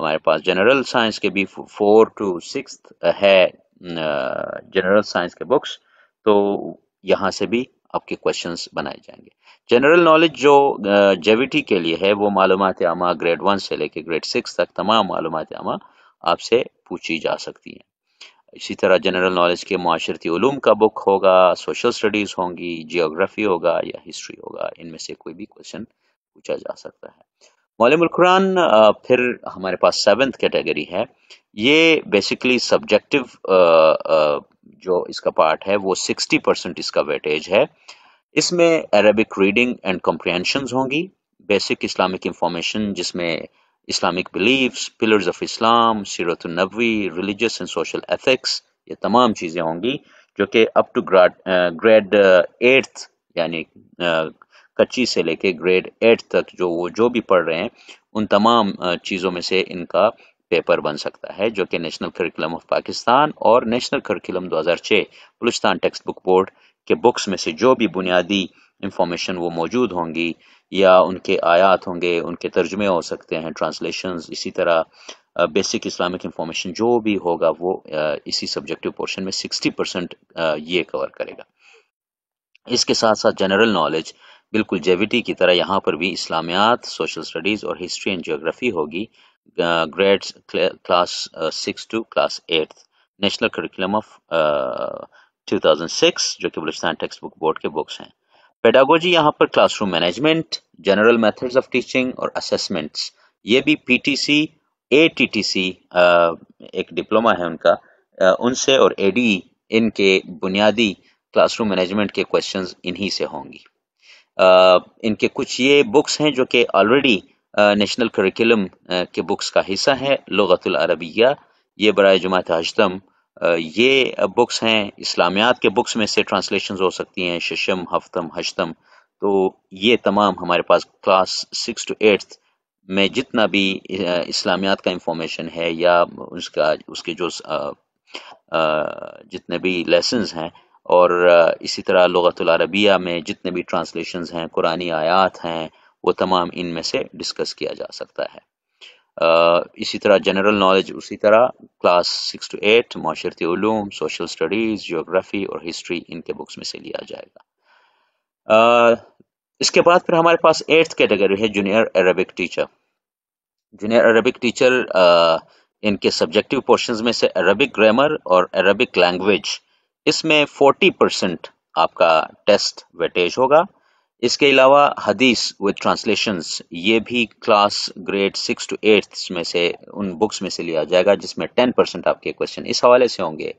हमारे पास जनरल साइंस के भी फोर टू सिक्स है जनरल साइंस के बुक्स तो यहाँ से भी आपके क्वेश्चंस बनाए जाएंगे जनरल नॉलेज जो जेविटी के लिए है वो मालूम आमा ग्रेड वन से लेकर ग्रेड सिक्स तक तमाम मालूम आमा आपसे पूछी जा सकती हैं इसी तरह जनरल नॉलेज के माशरती ूम का बुक होगा सोशल स्टडीज़ होंगी जियोग्राफी होगा या हिस्ट्री होगा इनमें से कोई भी क्वेश्चन पूछा जा सकता है मौलकुरान फिर हमारे पास सेवन्थ कैटेगरी है ये बेसिकली सब्जेक्टिव जो इसका पार्ट है वो 60 परसेंट इसका वेटेज है इसमें अरबिक रीडिंग एंड कम्प्रिहेंशन होंगी बेसिक इस्लामिक इंफॉर्मेशन जिसमें Islamic believes pillars of Islam सीरतनबी रिलीजियस एंड सोशल एथिक्स ये तमाम चीज़ें होंगी जो कि up to grade grade eighth यानी कच्ची से लेके ग्रेड एट तक जो वो जो भी पढ़ रहे हैं उन तमाम चीज़ों में से इनका पेपर बन सकता है जो कि नेशनल करिकुलम ऑफ पाकिस्तान और national curriculum 2006 Balochistan text book board के बुक्स में से जो भी बुनियादी इंफॉर्मेशन वो मौजूद होंगी या उनके आयात होंगे उनके तर्जमे हो सकते हैं ट्रांसलेशन इसी तरह बेसिक इस्लामिक इंफॉर्मेशन जो भी होगा वो इसी सब्जेक्टिव पोर्शन में 60 परसेंट ये कवर करेगा इसके साथ साथ जनरल नॉलेज बिल्कुल जेवीटी की तरह यहाँ पर भी इस्लामियात सोशल स्टडीज़ और हिस्ट्री एंड जोग्राफी होगी grades class six to class eight national curriculum of 2006 जो कि बलुस्तान टेक्सट बुक बोर्ड के बुक्स हैं पेडागोजी यहाँ पर classroom management general methods of teaching और असेसमेंट्स ये भी पीटीसी एटीटीसी एक डिप्लोमा है उनका उनसे और एडी e, इनके बुनियादी क्लासरूम मैनेजमेंट के क्वेश्चंस इन्हीं से होंगी इनके कुछ ये बुक्स हैं जो कि ऑलरेडी नेशनल करिकुलम के बुक्स का हिस्सा है लगतुल अरबिया ये बरए जमात हजतम ये बुक्स हैं इस्लामियात के बुक्स में से ट्रांसलेशन हो सकती हैं शशम हफ्तम हजतम तो ये तमाम हमारे पास क्लास सिक्स टू एट्थ में जितना भी इस्लामियात का इंफॉर्मेशन है या उसका उसके जो जितने भी लेसन हैं और इसी तरह लगातरबिया में जितने भी ट्रांसलेशन हैं कुरानी आयात हैं वो तमाम इनमें से डिस्कस किया जा सकता है इसी तरह जनरल नॉलेज उसी तरह क्लास सिक्स टू एट माशरती ूम सोशल स्टडीज़ जोग्राफ़ी और हिस्ट्री इनके बुक्स में से लिया जाएगा इसके बाद फिर हमारे पास एट्थ कैटेगरी है junior Arabic teacher junior Arabic teacher इनके सब्जेक्टिव पोर्शन में से अरबिक ग्रामर और अरबिक लैंग्वेज इसमें 40 परसेंट आपका टेस्ट वेटेज होगा इसके अलावा हदीस विद ट्रांसलेशंस ये भी class grade six to eighth में से उन बुक्स में से लिया जाएगा जिसमें टेन परसेंट आपके क्वेश्चन इस हवाले से होंगे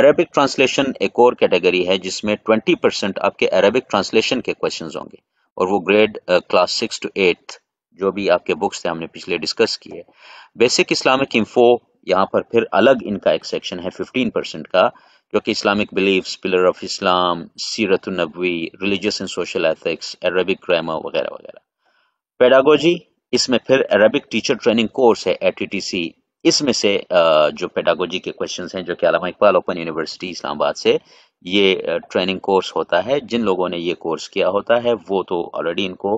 अरबिक ट्रांसलेशन एक और कैटेगरी है जिसमें ट्वेंटी परसेंट आपके अरबिक ट्रांसलेशन के क्वेश्चन होंगे और वो grade class six to eighth जो भी आपके बुक्स थे हमने पिछले डिस्कस किए बेसिक इस्लामिक इन्फो यहाँ पर फिर अलग इनका एक सेक्शन है फिफ्टीन परसेंट का जो कि Islamic belief pillar of Islam सीरत नबी religious and social ethics Arabic grammar वगैरह वगैरह पेडागोजी इसमें फिर अरबिक टीचर ट्रेनिंग कोर्स है ए इसमें से जो पेडागोजी के क्वेश्चंस हैं जो कि अलामा इकबाल ओपन यूनिवर्सिटी इस्लामाबाद से ये ट्रेनिंग कोर्स होता है जिन लोगों ने ये कोर्स किया होता है वो तो ऑलरेडी इनको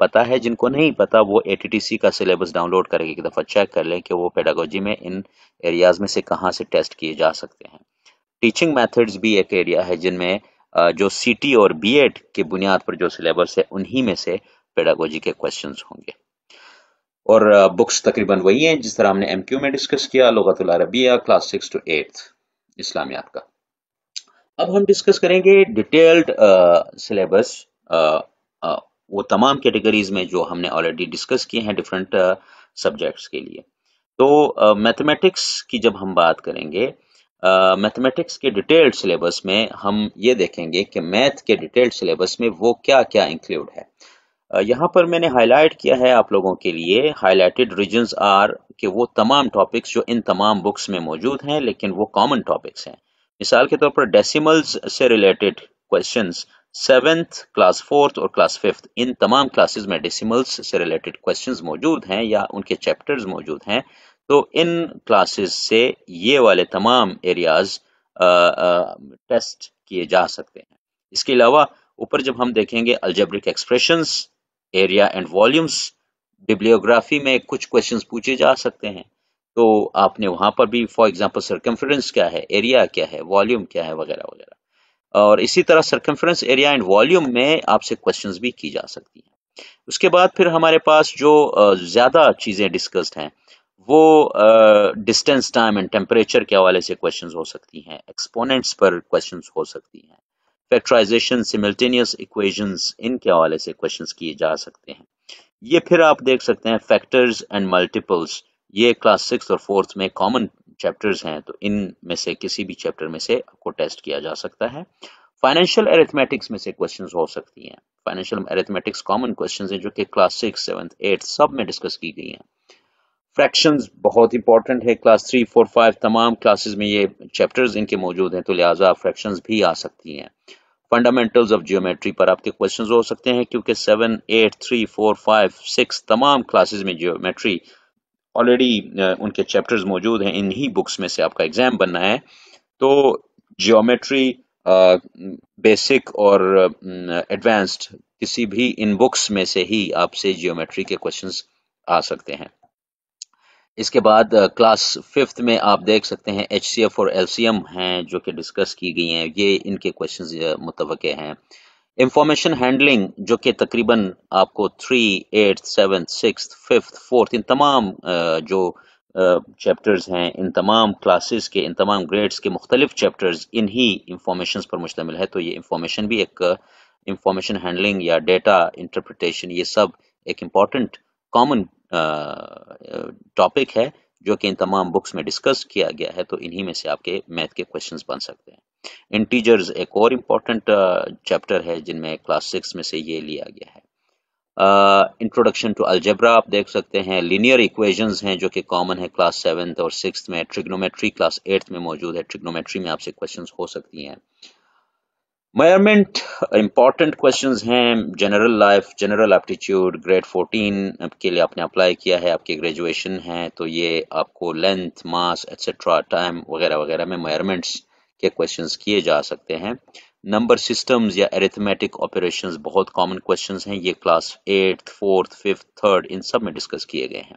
पता है जिनको नहीं पता वो ए का सिलेबस डाउनलोड करके एक दफ़ा चेक कर लें कि वो पेडागोजी में इन एरियाज़ में से कहाँ से टेस्ट किए जा सकते हैं टीचिंग मेथड्स भी एक एरिया है जिनमें जो सी और एड के बुनियाद पर जो सिलेबस है उन्हीं में से पेडागोजी के क्वेश्चंस होंगे और बुक्स तकरीबन वही हैं जिस तरह हमने क्यू में डिस्कस किया लुगतुल अरबिया क्लास सिक्स टू एट्थ इस्लामियात का अब हम डिस्कस करेंगे डिटेल्ड सिलेबस वो तमाम कैटेगरीज में जो हमने ऑलरेडी डिस्कस किए हैं डिफरेंट सब्जेक्ट्स के लिए तो मैथमेटिक्स uh, की जब हम बात करेंगे मैथमेटिक्स के डिटेल्ड सिलेबस में हम ये देखेंगे कि मैथ के डिटेल्ड सिलेबस में वो क्या क्या इंक्लूड है यहाँ पर मैंने हाईलाइट किया है आप लोगों के लिए हाईलाइटेड रीजन आर कि वो तमाम टॉपिक्स जो इन तमाम बुक्स में मौजूद हैं लेकिन वो कॉमन टॉपिक्स हैं मिसाल के तौर पर डेसिमल्स से related question seventh class fourth और क्लास फिफ्थ इन तमाम क्लासेस में डेसीमल्स से रिलेटेड क्वेश्चन मौजूद हैं या उनके चैप्टर्स मौजूद हैं तो इन क्लासेस से ये वाले तमाम एरियाज टेस्ट किए जा सकते हैं इसके अलावा ऊपर जब हम देखेंगे algebraic expressions area and volumes bibliography में कुछ क्वेश्चंस पूछे जा सकते हैं तो आपने वहां पर भी फॉर एग्जांपल सरकमफ्रेंस क्या है एरिया क्या है वॉल्यूम क्या है वगैरह वगैरह और इसी तरह सरकमफ्रेंस एरिया एंड वॉल्यूम में आपसे क्वेश्चंस भी की जा सकती हैं उसके बाद फिर हमारे पास जो ज़्यादा चीज़ें डिस्कस्ड हैं वो डिस्टेंस टाइम एंड टेम्परेचर के हवाले से क्वेश्चन हो सकती हैं एक्सपोनेंट्स पर क्वेश्चन हो सकती हैं फैक्ट्राइजेशन सिमल्टेनियस इक्वेशंस इनके हवाले से क्वेश्चन किए जा सकते हैं ये फिर आप देख सकते हैं फैक्टर्स एंड मल्टीपल्स ये क्लास सिक्स और फोर्थ में कॉमन चैप्टर्स हैं तो इन में से किसी भी चैप्टर में से आपको टेस्ट किया जा सकता है फाइनेंशियल एरेथमेटिक्स में से क्वेश्चंस हो सकती हैं फाइनेंशियल एरेथमेटिक्स कॉमन क्वेश्चंस हैं जो कि क्लास सिक्स सेवन्थ एट्थ सब में डिस्कस की गई हैं फ्रैक्शंस बहुत इंपॉर्टेंट है क्लास थ्री फोर फाइव तमाम क्लासेस में ये चैप्टर्स इनके मौजूद हैं तो लिहाजा फ्रैक्शंस भी आ सकती हैं फंडामेंटल्स ऑफ जियोमेट्री पर आपके क्वेश्चंस हो सकते हैं क्योंकि seven eight three four five six तमाम क्लासेस में जियोमेट्री ऑलरेडी uh, उनके चैप्टर्स मौजूद हैं इन्हीं बुक्स में से आपका एग्ज़ाम बनना है तो जियोमेट्री बेसिक uh, और एडवांस्ड uh, mm, किसी भी इन बुक्स में से ही आपसे जियोमेट्री के क्वेश्चन आ सकते हैं इसके बाद क्लास फिफ्थ में आप देख सकते हैं एच सी एफ और एल सी एम हैं जो कि डिस्कस की गई हैं ये इनके क्वेश्चन मुतवक़ हैं इंफॉर्मेशन हैंडलिंग जो कि तकरीबन आपको three eight seven six fifth fourth इन तमाम जो चैप्टर्स हैं इन तमाम क्लासेस के इन तमाम ग्रेड्स के मुख्तलिफ चैप्टर्स इन्हीं इंफॉर्मेशन पर मुश्तमिल है तो ये इंफॉर्मेशन भी एक इंफॉर्मेशन हैंडलिंग या डेटा इंटरप्रटेशन ये सब एक important common topic uh, uh, है जो कि इन तमाम बुक्स में डिस्कस किया गया है तो इन्हीं में से आपके मैथ के क्वेश्चन बन सकते हैं इंटीजर्स एक और इम्पॉर्टेंट चैप्टर uh, है जिनमें क्लास सिक्स में से ये लिया गया है इंट्रोडक्शन टू अल्जेब्रा आप देख सकते हैं लिनियर इक्वेशंस हैं जो कि कॉमन है क्लास सेवन्थ और सिक्स में ट्रिग्नोमेट्री क्लास एट्थ में मौजूद है ट्रिग्नोमेट्री में आपसे क्वेश्चंस हो सकती हैं मेयरमेंट इम्पॉर्टेंट क्वेश्चंस हैं general life general aptitude grade 14 के लिए आपने अप्लाई किया है आपकी ग्रेजुएशन है तो ये आपको लेंथ मास एक्सेट्रा टाइम वगैरह वगैरह में मेयरमेंट्स के क्वेश्चंस किए जा सकते हैं नंबर सिस्टम्स या एरिथमेटिक ऑपरेशंस बहुत कॉमन क्वेश्चंस हैं ये class eighth fourth fifth third इन सब में डिस्कस किए गए हैं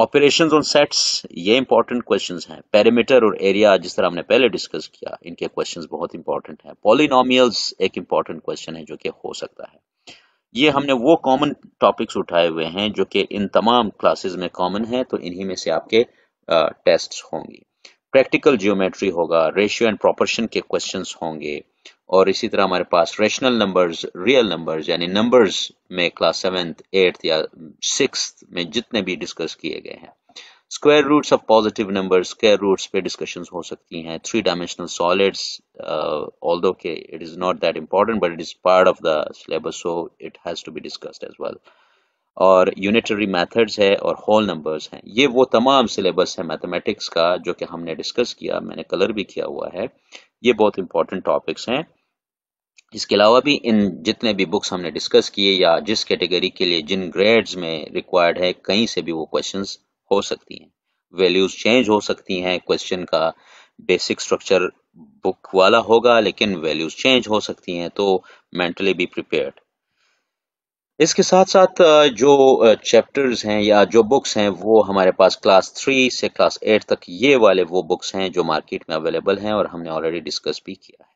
ऑपरेशन ऑन सेट्स ये इंपॉर्टेंट क्वेश्चन हैं पैरामीटर और एरिया जिस तरह हमने पहले डिस्कस किया इनके क्वेश्चन बहुत इंपॉर्टेंट हैं पॉलिनोमियल्स एक इंपॉर्टेंट क्वेश्चन है जो कि हो सकता है ये हमने वो कॉमन टॉपिक्स उठाए हुए हैं जो कि इन तमाम क्लासेस में कॉमन है तो इन्हीं में से आपके टेस्ट होंगे प्रैक्टिकल जियोमेट्री होगा रेशियो एंड प्रोपर्शन के क्वेश्चंस होंगे और इसी तरह हमारे पास रेशनल नंबर्स रियल नंबर्स यानी नंबर्स में क्लास सेवेंथ एट्थ या सिक्स में जितने भी डिस्कस किए गए हैं square roots of positive numbers square roots पे डिस्कशंस हो सकती हैं three dimensional solids although के it is not that important but it is part of the syllabus so it has to be discussed as well और यूनिटरी मेथड्स है और होल नंबर्स हैं ये वो तमाम सिलेबस है मैथमेटिक्स का जो कि हमने डिस्कस किया मैंने कलर भी किया हुआ है ये बहुत इंपॉर्टेंट टॉपिक्स हैं इसके अलावा भी इन जितने भी बुक्स हमने डिस्कस किए या जिस कैटेगरी के लिए जिन ग्रेड्स में रिक्वायर्ड है कहीं से भी वो क्वेश्चंस हो सकती हैं वैल्यूज चेंज हो सकती हैं क्वेश्चन का बेसिक स्ट्रक्चर बुक वाला होगा लेकिन वैल्यूज चेंज हो सकती हैं तो मेंटली भी प्रिपेयर्ड इसके साथ साथ जो चैप्टर्स हैं या जो बुक्स हैं वो हमारे पास क्लास थ्री से क्लास एट तक ये वाले वो बुक्स हैं जो मार्केट में अवेलेबल हैं और हमने ऑलरेडी डिस्कस भी किया है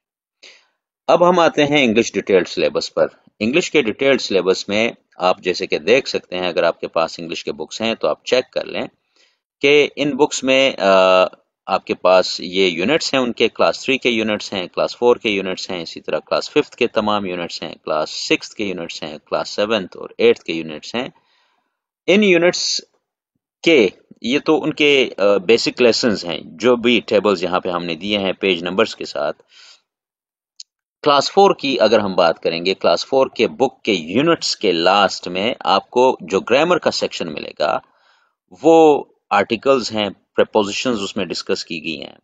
अब हम आते हैं इंग्लिश डिटेल्ड सिलेबस पर इंग्लिश के डिटेल्ड सिलेबस में आप जैसे कि देख सकते हैं अगर आपके पास इंग्लिश के बुक्स हैं तो आप चेक कर लें कि इन बुक्स में आपके पास ये यूनिट्स हैं उनके क्लास थ्री के यूनिट्स हैं क्लास फोर के यूनिट्स हैं इसी तरह क्लास फिफ्थ के तमाम यूनिट्स हैं क्लास सिक्स के यूनिट्स हैं क्लास सेवन्थ और एट्थ के यूनिट्स हैं इन यूनिट्स के ये तो उनके बेसिक लेसन हैं जो भी टेबल्स यहाँ पे हमने दिए हैं पेज नंबर्स के साथ क्लास फोर की अगर हम बात करेंगे क्लास फोर के बुक के यूनिट्स के लास्ट में आपको जो ग्रामर का सेक्शन मिलेगा वो आर्टिकल्स हैं प्रपोजिशंस उसमें डिस्कस की गई हैं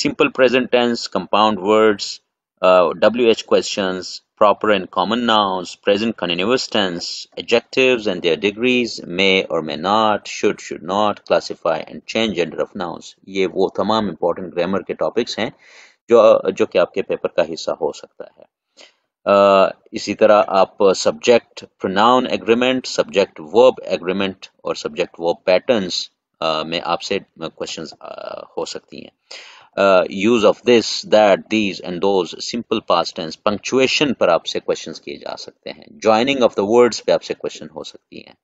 simple present tense compound words W H question proper and common nouns present continuous tense adjective and their degrees may और may not should should not classify and change and rough nouns ये वो तमाम इंपॉर्टेंट ग्रामर के टॉपिक्स हैं जो जो कि आपके पेपर का हिस्सा हो सकता है Uh, इसी तरह आप subject pronoun agreement subject verb agreement और सब्जेक्ट वर्ब पैटर्न्स Uh, में आपसे क्वेश्चंस uh, uh, हो सकती हैं use of this that these and those simple past tense punctuation पर आपसे क्वेश्चंस किए जा सकते हैं ज्वाइनिंग ऑफ द वर्ड्स पे आपसे क्वेश्चन हो सकती हैं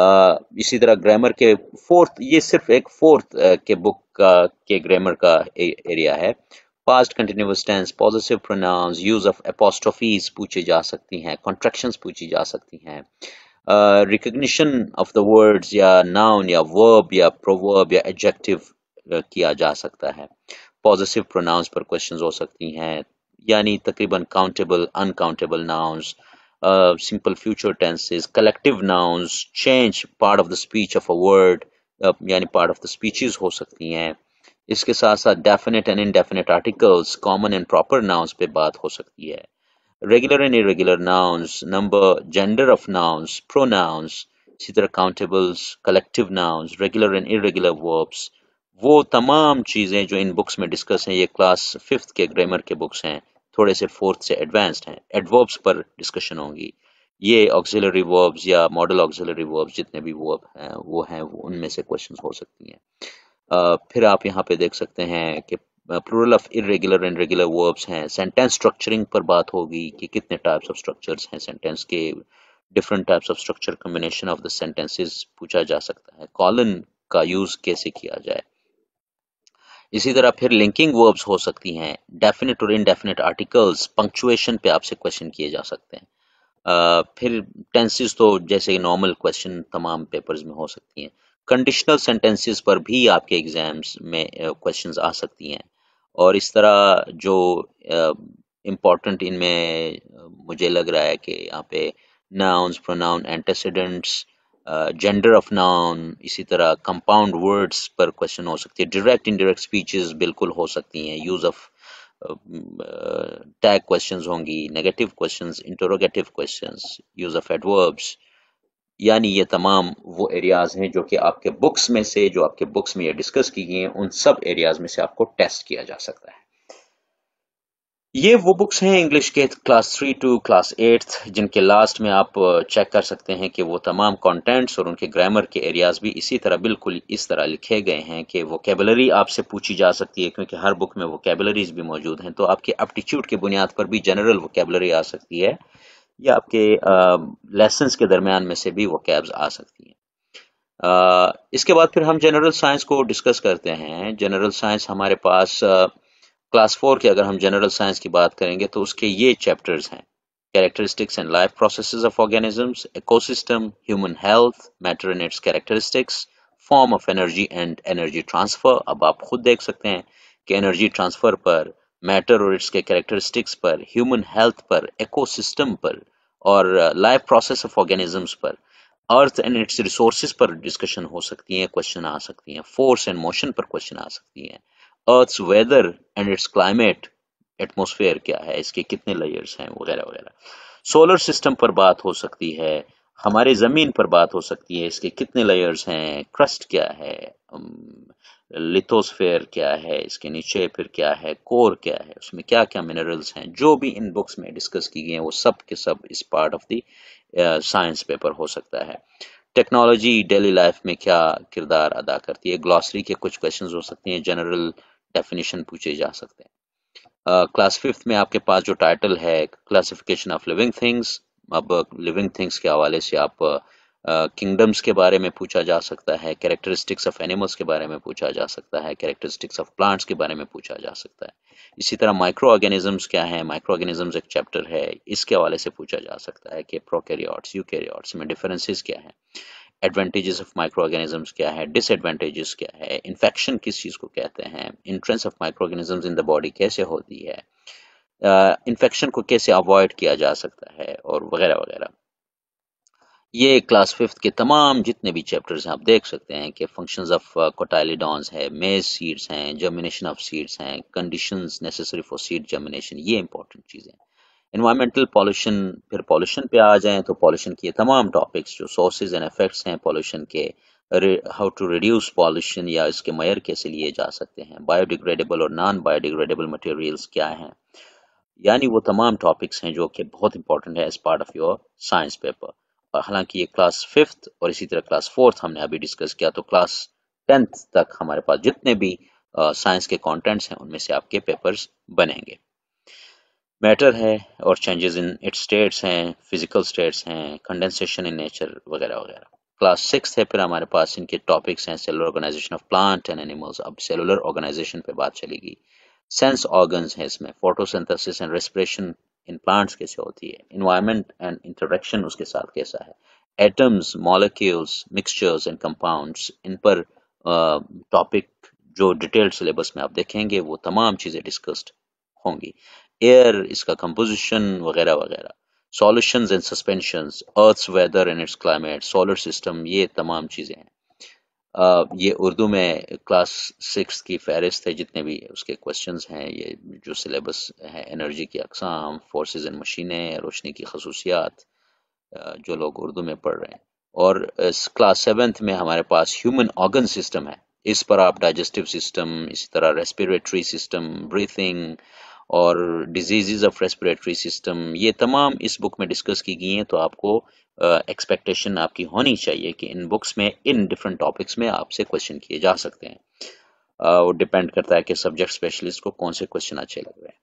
Uh, इसी तरह ग्रामर के फोर्थ ये सिर्फ एक फोर्थ uh, के बुक का के ग्रामर का ए, एरिया है past continuous tense positive pronouns use of apostrophes पूछी जा सकती हैं कॉन्ट्रेक्शन पूछी जा सकती हैं uh, recognition of the words या नाउन या वर्ब या प्रोवर्ब या एडजेक्टिव किया जा सकता है पॉजिटिव प्रोनाउंस पर क्वेश्चंस हो सकती हैं यानी तकरीबन countable uncountable nouns simple future tenses collective nouns change part of the speech of a word यानी पार्ट ऑफ द स्पीचेस हो सकती हैं इसके साथ साथ definite and indefinite articles common and proper nouns पे बात हो सकती है regular and irregular nouns, number, gender of nouns, pronouns, सीधर countables collective nouns regular and irregular verbs वो तमाम चीज़ें जो इन बुक्स में डिस्कस हैं ये क्लास फिफ्थ के ग्रामर के बुक्स हैं थोड़े से फोर्थ से एडवांस्ड हैं एडवर्ब्स पर डिस्कशन होगी ये ऑक्सिलरी वर्ब्स या मॉडल ऑक्सिलरी वर्ब्स जितने भी वर्ब हैं वो हैं उनमें से क्वेश्चन हो सकती हैं फिर आप यहाँ पे देख सकते हैं कि plural of irregular and regular verbs हैं सेंटेंस स्ट्रक्चरिंग पर बात होगी कि कितने टाइप्स ऑफ स्ट्रक्चर्स हैं सेंटेंस के different types of structure combination of the sentences पूछा जा सकता है कॉलन का यूज कैसे किया जाए इसी तरह फिर लिंकिंग वर्ब्स हो सकती हैं डेफिनेट और इनडेफिनेट आर्टिकल्स पंक्चुएशन पे आपसे क्वेश्चन किए जा सकते हैं Uh, फिर टेंसेस तो जैसे नॉर्मल क्वेश्चन तमाम पेपर्स में हो सकती हैं कंडीशनल सेंटेंसेस पर भी आपके एग्जाम्स में क्वेश्चंस आ सकती हैं और इस तरह जो इम्पोर्टेंट इनमें मुझे लग रहा है कि यहाँ पे nouns pronoun antecedents gender of noun इसी तरह कंपाउंड वर्ड्स पर क्वेश्चन हो सकती है डायरेक्ट इनडायरेक्ट स्पीचेस बिल्कुल हो सकती हैं यूज ऑफ टैग क्वेश्चंस होंगी negative questions interrogative questions use of adverbs यानी ये तमाम वो एरियाज़ हैं जो कि आपके बुक्स में से जो आपके बुक्स में ये डिस्कस की गई हैं उन सब एरियाज़ में से आपको टेस्ट किया जा सकता है ये वो बुक्स हैं इंग्लिश के class three to class eighth जिनके लास्ट में आप चेक uh, कर सकते हैं कि वो तमाम कंटेंट्स और उनके ग्रामर के एरियाज भी इसी तरह बिल्कुल इस तरह लिखे गए हैं कि वो कैबलरी आपसे पूछी जा सकती है क्योंकि हर बुक में वो कैबलरीज भी मौजूद हैं तो आपके एप्टीट्यूड की बुनियाद पर भी जनरल वो कैबलरी आ सकती है या आपके लेसन के दरम्यान में से भी वो कैब्स आ सकती हैं इसके बाद फिर हम जनरल साइंस को डिस्कस करते हैं जनरल साइंस हमारे पास क्लास फोर के अगर हम जनरल साइंस की बात करेंगे तो उसके ये चैप्टर्स हैं characteristics and life process of organisms ecosystem human health matter and its characteristics form of energy and energy transfer अब आप खुद देख सकते हैं कि एनर्जी ट्रांसफर पर मैटर और के कैरेक्टरिस्टिक्स पर ह्यूमन हेल्थ पर इकोसिस्टम पर और लाइफ प्रोसेस ऑफ ऑर्गेनिजम्स पर अर्थ एंड इट्स रिसोर्स पर डिस्कशन हो सकती है क्वेश्चन आ सकती हैं फोर्स एंड मोशन पर क्वेश्चन आ सकती हैं earth's weather and its climate atmosphere क्या है इसके कितने लेयर्स हैं वगैरह वगैरह सोलर सिस्टम पर बात हो सकती है हमारे ज़मीन पर बात हो सकती है इसके कितने लेयर्स हैं क्रस्ट क्या है um, लिथोस्फेयर क्या है इसके नीचे फिर क्या है कोर क्या है उसमें क्या क्या मिनरल्स हैं जो भी इन बुक्स में डिस्कस की गई हैं वो सब के सब इस part of the science paper हो सकता है टेक्नोलॉजी डेली लाइफ में क्या किरदार अदा करती है ग्लॉसरी के कुछ क्वेश्चन हो सकते हैं जनरल डेफिनेशन पूछे जा सकते हैं क्लास uh, फिफ्थ में आपके पास जो टाइटल है क्लासिफिकेशन ऑफ लिविंग थिंग्स अब लिविंग uh, थिंग्स के हवाले से आप uh, किंगडम्स के बारे में पूछा जा सकता है कैरेक्टरिस्टिक्स ऑफ एनिमल्स के बारे में पूछा जा सकता है कैरेक्टरिस्टिक्स ऑफ प्लांट्स के बारे में पूछा जा सकता है इसी तरह माइक्रो ऑर्गेनिजम्स क्या है माइक्रो ऑर्गेनिजम्स एक चैप्टर है इसके हवाले से पूछा जा सकता है कि प्रोकैरियोट्स यूकैरियोट्स में डिफरेंसेस क्या है एडवांटेजेस ऑफ माइक्रो ऑर्गेनिजम्स क्या है डिसएडवांटेजेस क्या है इन्फेक्शन किस चीज़ को कहते हैं entrance of micro organisms in the body कैसे होती है इन्फेक्शन uh, को कैसे अवॉइड किया जा सकता है और वगैरह वगैरह ये क्लास फिफ्थ के तमाम जितने भी चैप्टर्स हैं आप देख सकते हैं कि फंक्शंस ऑफ कोटाइलिडॉन्स है मेज सीड्स हैं जर्मिनेशन ऑफ सीड्स हैं conditions necessary for seed germination ये इंपॉर्टेंट चीज़ें हैं इन्वायरमेंटल पॉल्यूशन फिर पॉल्यूशन पे आ जाएं तो पॉल्यूशन के तमाम टॉपिक्स जो सोर्सेज एंड इफेक्ट्स हैं पॉल्यूशन के हाउ टू रिड्यूस पॉल्यूशन या इसके मैयर कैसे लिए जा सकते हैं बायोडिग्रेडेबल और नॉन बायोडिग्रेडेबल मटेरियल्स क्या हैं यानी वो तमाम टॉपिक्स हैं जो कि बहुत इंपॉर्टेंट है as part of your science paper हालांकि ये क्लास फिफ्थ और इसी तरह क्लास फोर्थ हमने अभी डिस्कस किया तो क्लास टेंथ तक हमारे पास जितने भी साइंस के कॉन्टेंट्स हैं उनमें से आपके पेपर्स बनेंगे मैटर है और चेंजेस इन इट्स स्टेट्स हैं फिजिकल स्टेट्स हैं कंडेंसेशन इन नेचर वगैरह वगैरह क्लास सिक्स है फिर हमारे पास इनके टॉपिक्स हैं cellular organization of plant and animals अब सेलुलर ऑर्गेनाइजेशन पे बात चलेगी सेंस ऑर्गन्स हैं इसमें photosynthesis and respiration in plants कैसे होती है इन्वायरमेंट एंड इंटरेक्शन उसके साथ कैसा है atoms molecules mixtures and compounds इन पर टॉपिक जो डिटेल्ड सिलेबस में आप देखेंगे वो तमाम चीज़ें डिस्कस्ड होंगी एयर इसका कंपोजिशन वगैरह वगैरह solutions and suspension earth weather and its climate solar system ये तमाम चीज़ें हैं ये उर्दू में क्लास सिक्स की फहरिस्त है जितने भी उसके क्वेश्चन हैं ये जो सिलेबस है एनर्जी की अकसाम फोर्सेस एंड मशीनें रोशनी की खसूसियात जो लोग उर्दू में पढ़ रहे हैं और क्लास सेवन्थ में हमारे पास ह्यूमन ऑर्गन सिस्टम है इस पर आप डाइजेस्टिव सिस्टम इसी तरह रेस्पिरेटरी सिस्टम ब्रीथिंग और डिजीज़ ऑफ रेस्परेटरी सिस्टम ये तमाम इस बुक में डिस्कस की गई हैं तो आपको एक्सपेक्टेशन uh, आपकी होनी चाहिए कि इन बुक्स में इन डिफरेंट टॉपिक्स में आपसे क्वेश्चन किए जा सकते हैं uh, वो डिपेंड करता है कि सब्जेक्ट स्पेशलिस्ट को कौन से क्वेश्चन अच्छे लग रहे हैं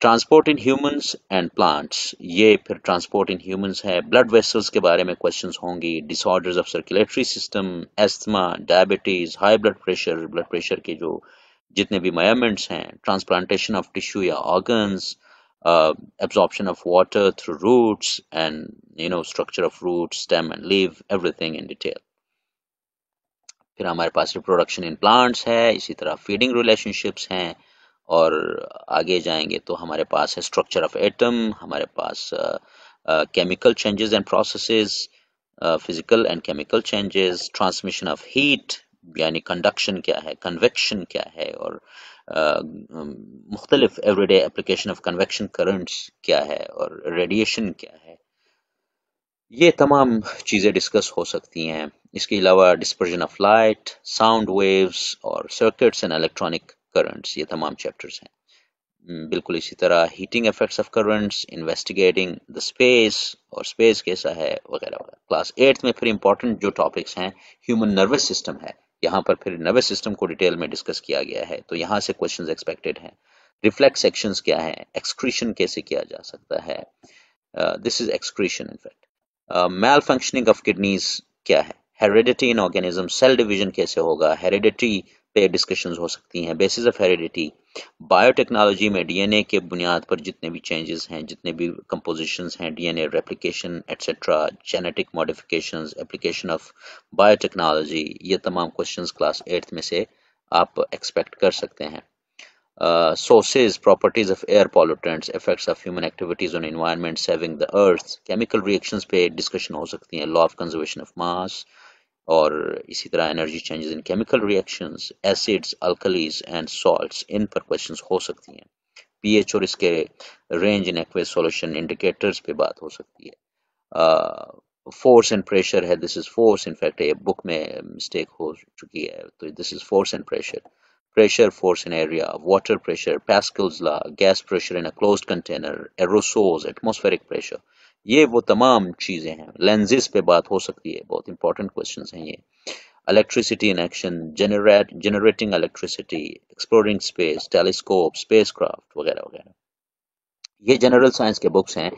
transport in humans and plants ये फिर ट्रांसपोर्ट इन ह्यूमंस है ब्लड वेसल्स के बारे में क्वेश्चन होंगी disorders of circulatory system asthma diabetes high blood pressure blood pressure के जो uh, जितने भी मयामेंट्स हैं ट्रांसप्लांटेशन ऑफ टिश्यू या organs absorption of water through roots and you know structure of root stem and leaf everything in detail फिर हमारे पास रिप्रोडक्शन इन प्लांट्स है इसी तरह फीडिंग रिलेशनशिप्स हैं और आगे जाएंगे तो हमारे पास है स्ट्रक्चर ऑफ एटम हमारे पास chemical changes and processes physical and chemical changes transmission of heat यानी कंडक्शन क्या है कन्वेक्शन क्या है और मुख्तलिफ everyday application of convection currents क्या है और रेडिएशन क्या है ये तमाम चीज़ें डिस्कस हो सकती हैं इसके अलावा dispersion of light sound waves और सर्किट्स एंड इलेक्ट्रॉनिक करंट्स ये तमाम चैप्टर्स हैं बिल्कुल इसी तरह heating effects of currents investigating the space और स्पेस कैसा है वगैरह वगैरह क्लास एट्थ में फिर इंपॉर्टेंट जो टॉपिक्स हैं ह्यूमन नर्वस सिस्टम है यहाँ पर फिर नर्वस सिस्टम को डिटेल में डिस्कस किया गया है तो यहाँ से क्वेश्चन एक्सपेक्टेड हैं रिफ्लेक्स एक्शन क्या है एक्सक्रीशन कैसे किया जा सकता है this is excretion in fact malfunctioning of kidneys क्या है heredity in organism cell division कैसे होगा हेरिडिटी पे डिस्कशन हो सकती हैं बेसिस ऑफ हेरिडिटी बायोटेक्नोलॉजी में डीएनए के बुनियाद पर जितने भी चेंजेस हैं जितने भी कंपोजिशंस हैं DNA replication etcetera genetic modifications application of biotechnology ये तमाम क्वेश्चंस क्लास एट्थ में से आप एक्सपेक्ट कर सकते हैं sources properties of air pollutants effects of human activities on environment saving the earth chemical reactions पे डिस्कशन हो सकती है law of conservation of mass और इसी तरह energy changes in chemical reactions acids alkalies and salts इन पर क्वेश्चंस हो सकती हैं पीएच और इसके range in aqueous solution indicators पे बात हो सकती है फोर्स एंड प्रेशर है दिस इज फोर्स इनफैक्ट ये बुक में मिस्टेक हो चुकी है तो this is force and pressure pressure force in area water pressure Pascal's law gas pressure in a close container aerosols, atmospheric pressure ये वो तमाम चीज़ें हैं लेंजेस पे बात हो सकती है बहुत इंपॉर्टेंट क्वेश्चन हैं ये electricity इन action, generate, generating electricity, exploring space, telescope, spacecraft वगैरह वगैरह ये जनरल साइंस के बुक्स हैं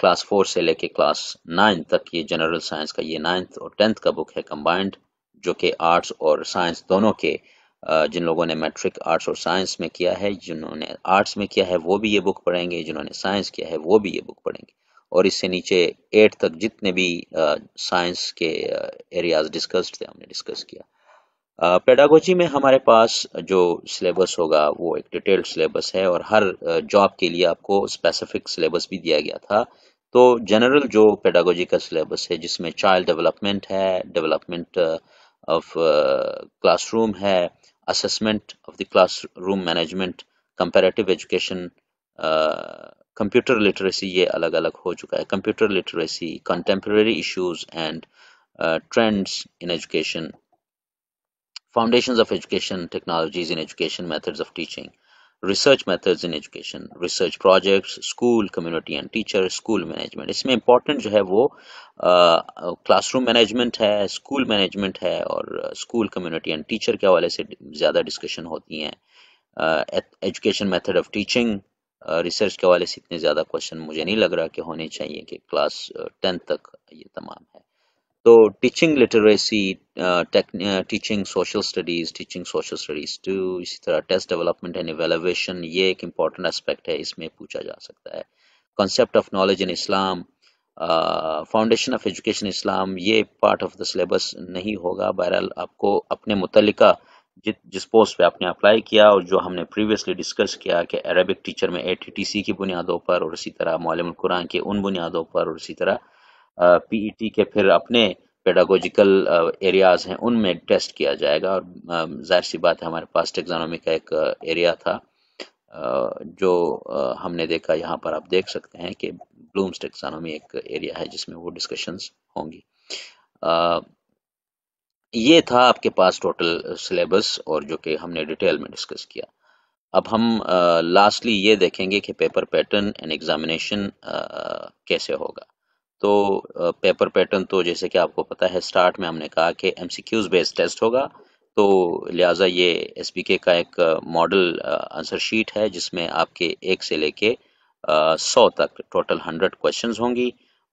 क्लास फोर से लेके क्लास नाइन्थ तक ये जनरल साइंस का ये नाइन्थ और टेंथ का बुक है कम्बाइंड जो कि आर्ट्स और साइंस दोनों के जिन लोगों ने मैट्रिक आर्ट्स और साइंस में किया है जिन्होंने आर्ट्स में किया है वो भी ये बुक पढ़ेंगे जिन्होंने साइंस किया है वो भी ये बुक पढ़ेंगे और इससे नीचे एट तक जितने भी साइंस के एरियाज डिस्कस थे हमने डिस्कस किया पेडागोजी में हमारे पास जो सिलेबस होगा वो एक डिटेल्ड सिलेबस है और हर जॉब के लिए आपको स्पेसिफिक सिलेबस भी दिया गया था तो जनरल जो पेडागोजी का सिलेबस है जिसमें चाइल्ड डेवलपमेंट है डेवलपमेंट ऑफ क्लासरूम है assessment of the classroom management comparative education computer literacy ये अलग अलग हो चुका है computer literacy contemporary issues and trends in education foundation of education technologies in education methods of teaching research methods in education research projects school community and teacher school management इसमें इंपॉर्टेंट जो है वो क्लासरूम uh, मैनेजमेंट है स्कूल मैनेजमेंट है और स्कूल कम्युनिटी एंड टीचर के हवाले से ज़्यादा डिस्कशन होती हैं education method of teaching research के हवाले से इतने ज़्यादा क्वेश्चन मुझे नहीं लग रहा कि होने चाहिए कि क्लास टेंथ तक ये तमाम है तो teaching literacy teaching social studies teaching social studies two इसी तरह टेस्ट डेवलपमेंट एंड एवेलेशन ये एक इम्पॉर्टेंट एस्पेक्ट है इसमें पूछा जा सकता है concept of knowledge in Islam foundation of education Islam ये पार्ट ऑफ द सिलेबस नहीं होगा बहरहाल आपको अपने मुतलका जिस पोस्ट पे आपने अप्लाई किया और जो हमने प्रीवियसली डिस्कस किया कि अरबिक टीचर में ए की बुनियादों पर और इसी तरह मौलम कुरान के उन बुनियादों पर और इसी तरह पीईटी e के फिर अपने पेडागोजिकल एरियाज़ हैं उनमें टेस्ट किया जाएगा और जाहिर सी बात है हमारे पास टेक्जानोमी का एक एरिया था जो हमने देखा यहाँ पर आप देख सकते हैं कि ब्लूम्स टेक्सानोमी एक एरिया है जिसमें वो डिस्कशंस होंगी ये था आपके पास टोटल सिलेबस और जो कि हमने डिटेल में डिस्कस किया अब हम लास्टली ये देखेंगे कि पेपर पैटर्न एंड एग्जामिनेशन कैसे होगा तो पेपर पैटर्न तो जैसे कि आपको पता है स्टार्ट में हमने कहा कि क्यूज बेस्ड टेस्ट होगा तो लिहाजा ये एस का एक मॉडल आंसर शीट है जिसमें आपके एक से लेके सौ तक टोटल हंड्रेड क्वेश्चंस होंगी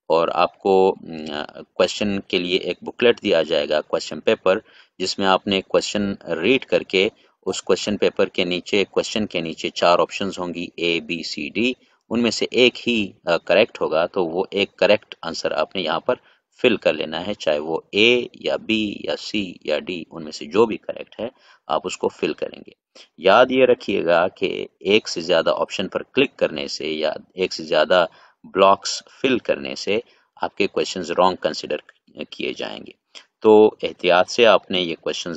और आपको क्वेश्चन के लिए एक बुकलेट दिया जाएगा क्वेश्चन पेपर जिसमें आपने क्वेश्चन रीड करके उस क्वेश्चन पेपर के नीचे क्वेश्चन के नीचे चार ऑप्शंस होंगी ए बी सी डी उनमें से एक ही करेक्ट होगा तो वो एक करेक्ट आंसर आपने यहाँ पर फिल कर लेना है चाहे वो ए या बी या सी या डी उनमें से जो भी करेक्ट है आप उसको फिल करेंगे याद ये रखिएगा कि एक से ज़्यादा ऑप्शन पर क्लिक करने से या एक से ज़्यादा ब्लॉक्स फिल करने से आपके क्वेश्चन रॉन्ग कंसिडर किए जाएंगे तो एहतियात से आपने ये क्वेश्चन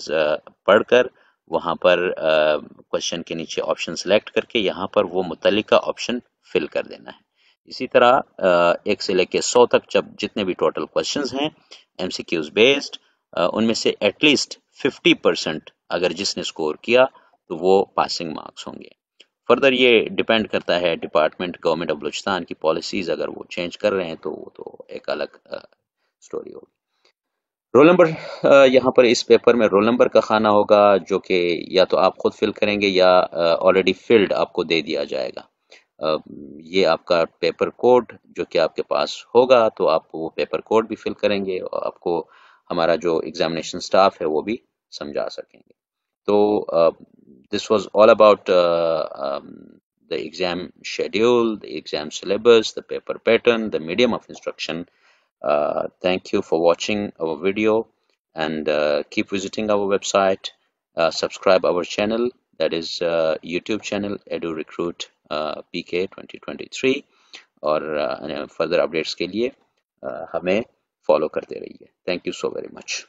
पढ़कर वहाँ पर क्वेश्चन के नीचे ऑप्शन सेलेक्ट करके यहाँ पर वो मुतल ऑप्शन फिल कर देना है इसी तरह एक से लेके सौ तक जब जितने भी टोटल क्वेश्चन हैं क्यूज़ बेस्ड उनमें से एटलीस्ट फिफ्टी परसेंट अगर जिसने स्कोर किया तो वो पासिंग मार्क्स होंगे फर्दर ये डिपेंड करता है डिपार्टमेंट गवर्नमेंट ऑफ बलूचिस्तान की पॉलिसीज़ अगर वो चेंज कर रहे हैं तो वो तो एक अलग स्टोरी होगी रोल नंबर यहाँ पर इस पेपर में रोल नंबर का खाना होगा जो कि या तो आप खुद फिल करेंगे या ऑलरेडी फिल्ड आपको दे दिया जाएगा ये आपका पेपर कोड जो कि आपके पास होगा तो आप वो पेपर कोड भी फिल करेंगे और आपको हमारा जो एग्जामिनेशन स्टाफ है वो भी समझा सकेंगे तो this was all about uh, um, the exam schedule, the exam syllabus, the paper pattern, the medium of instruction. Uh, thank you for watching our video and uh, keep visiting our website, uh, subscribe our channel that is uh, YouTube channel Edu Recruit PK 2023 और फर्दर अपडेट्स के लिए हमें फॉलो करते रहिए Thank you so very much.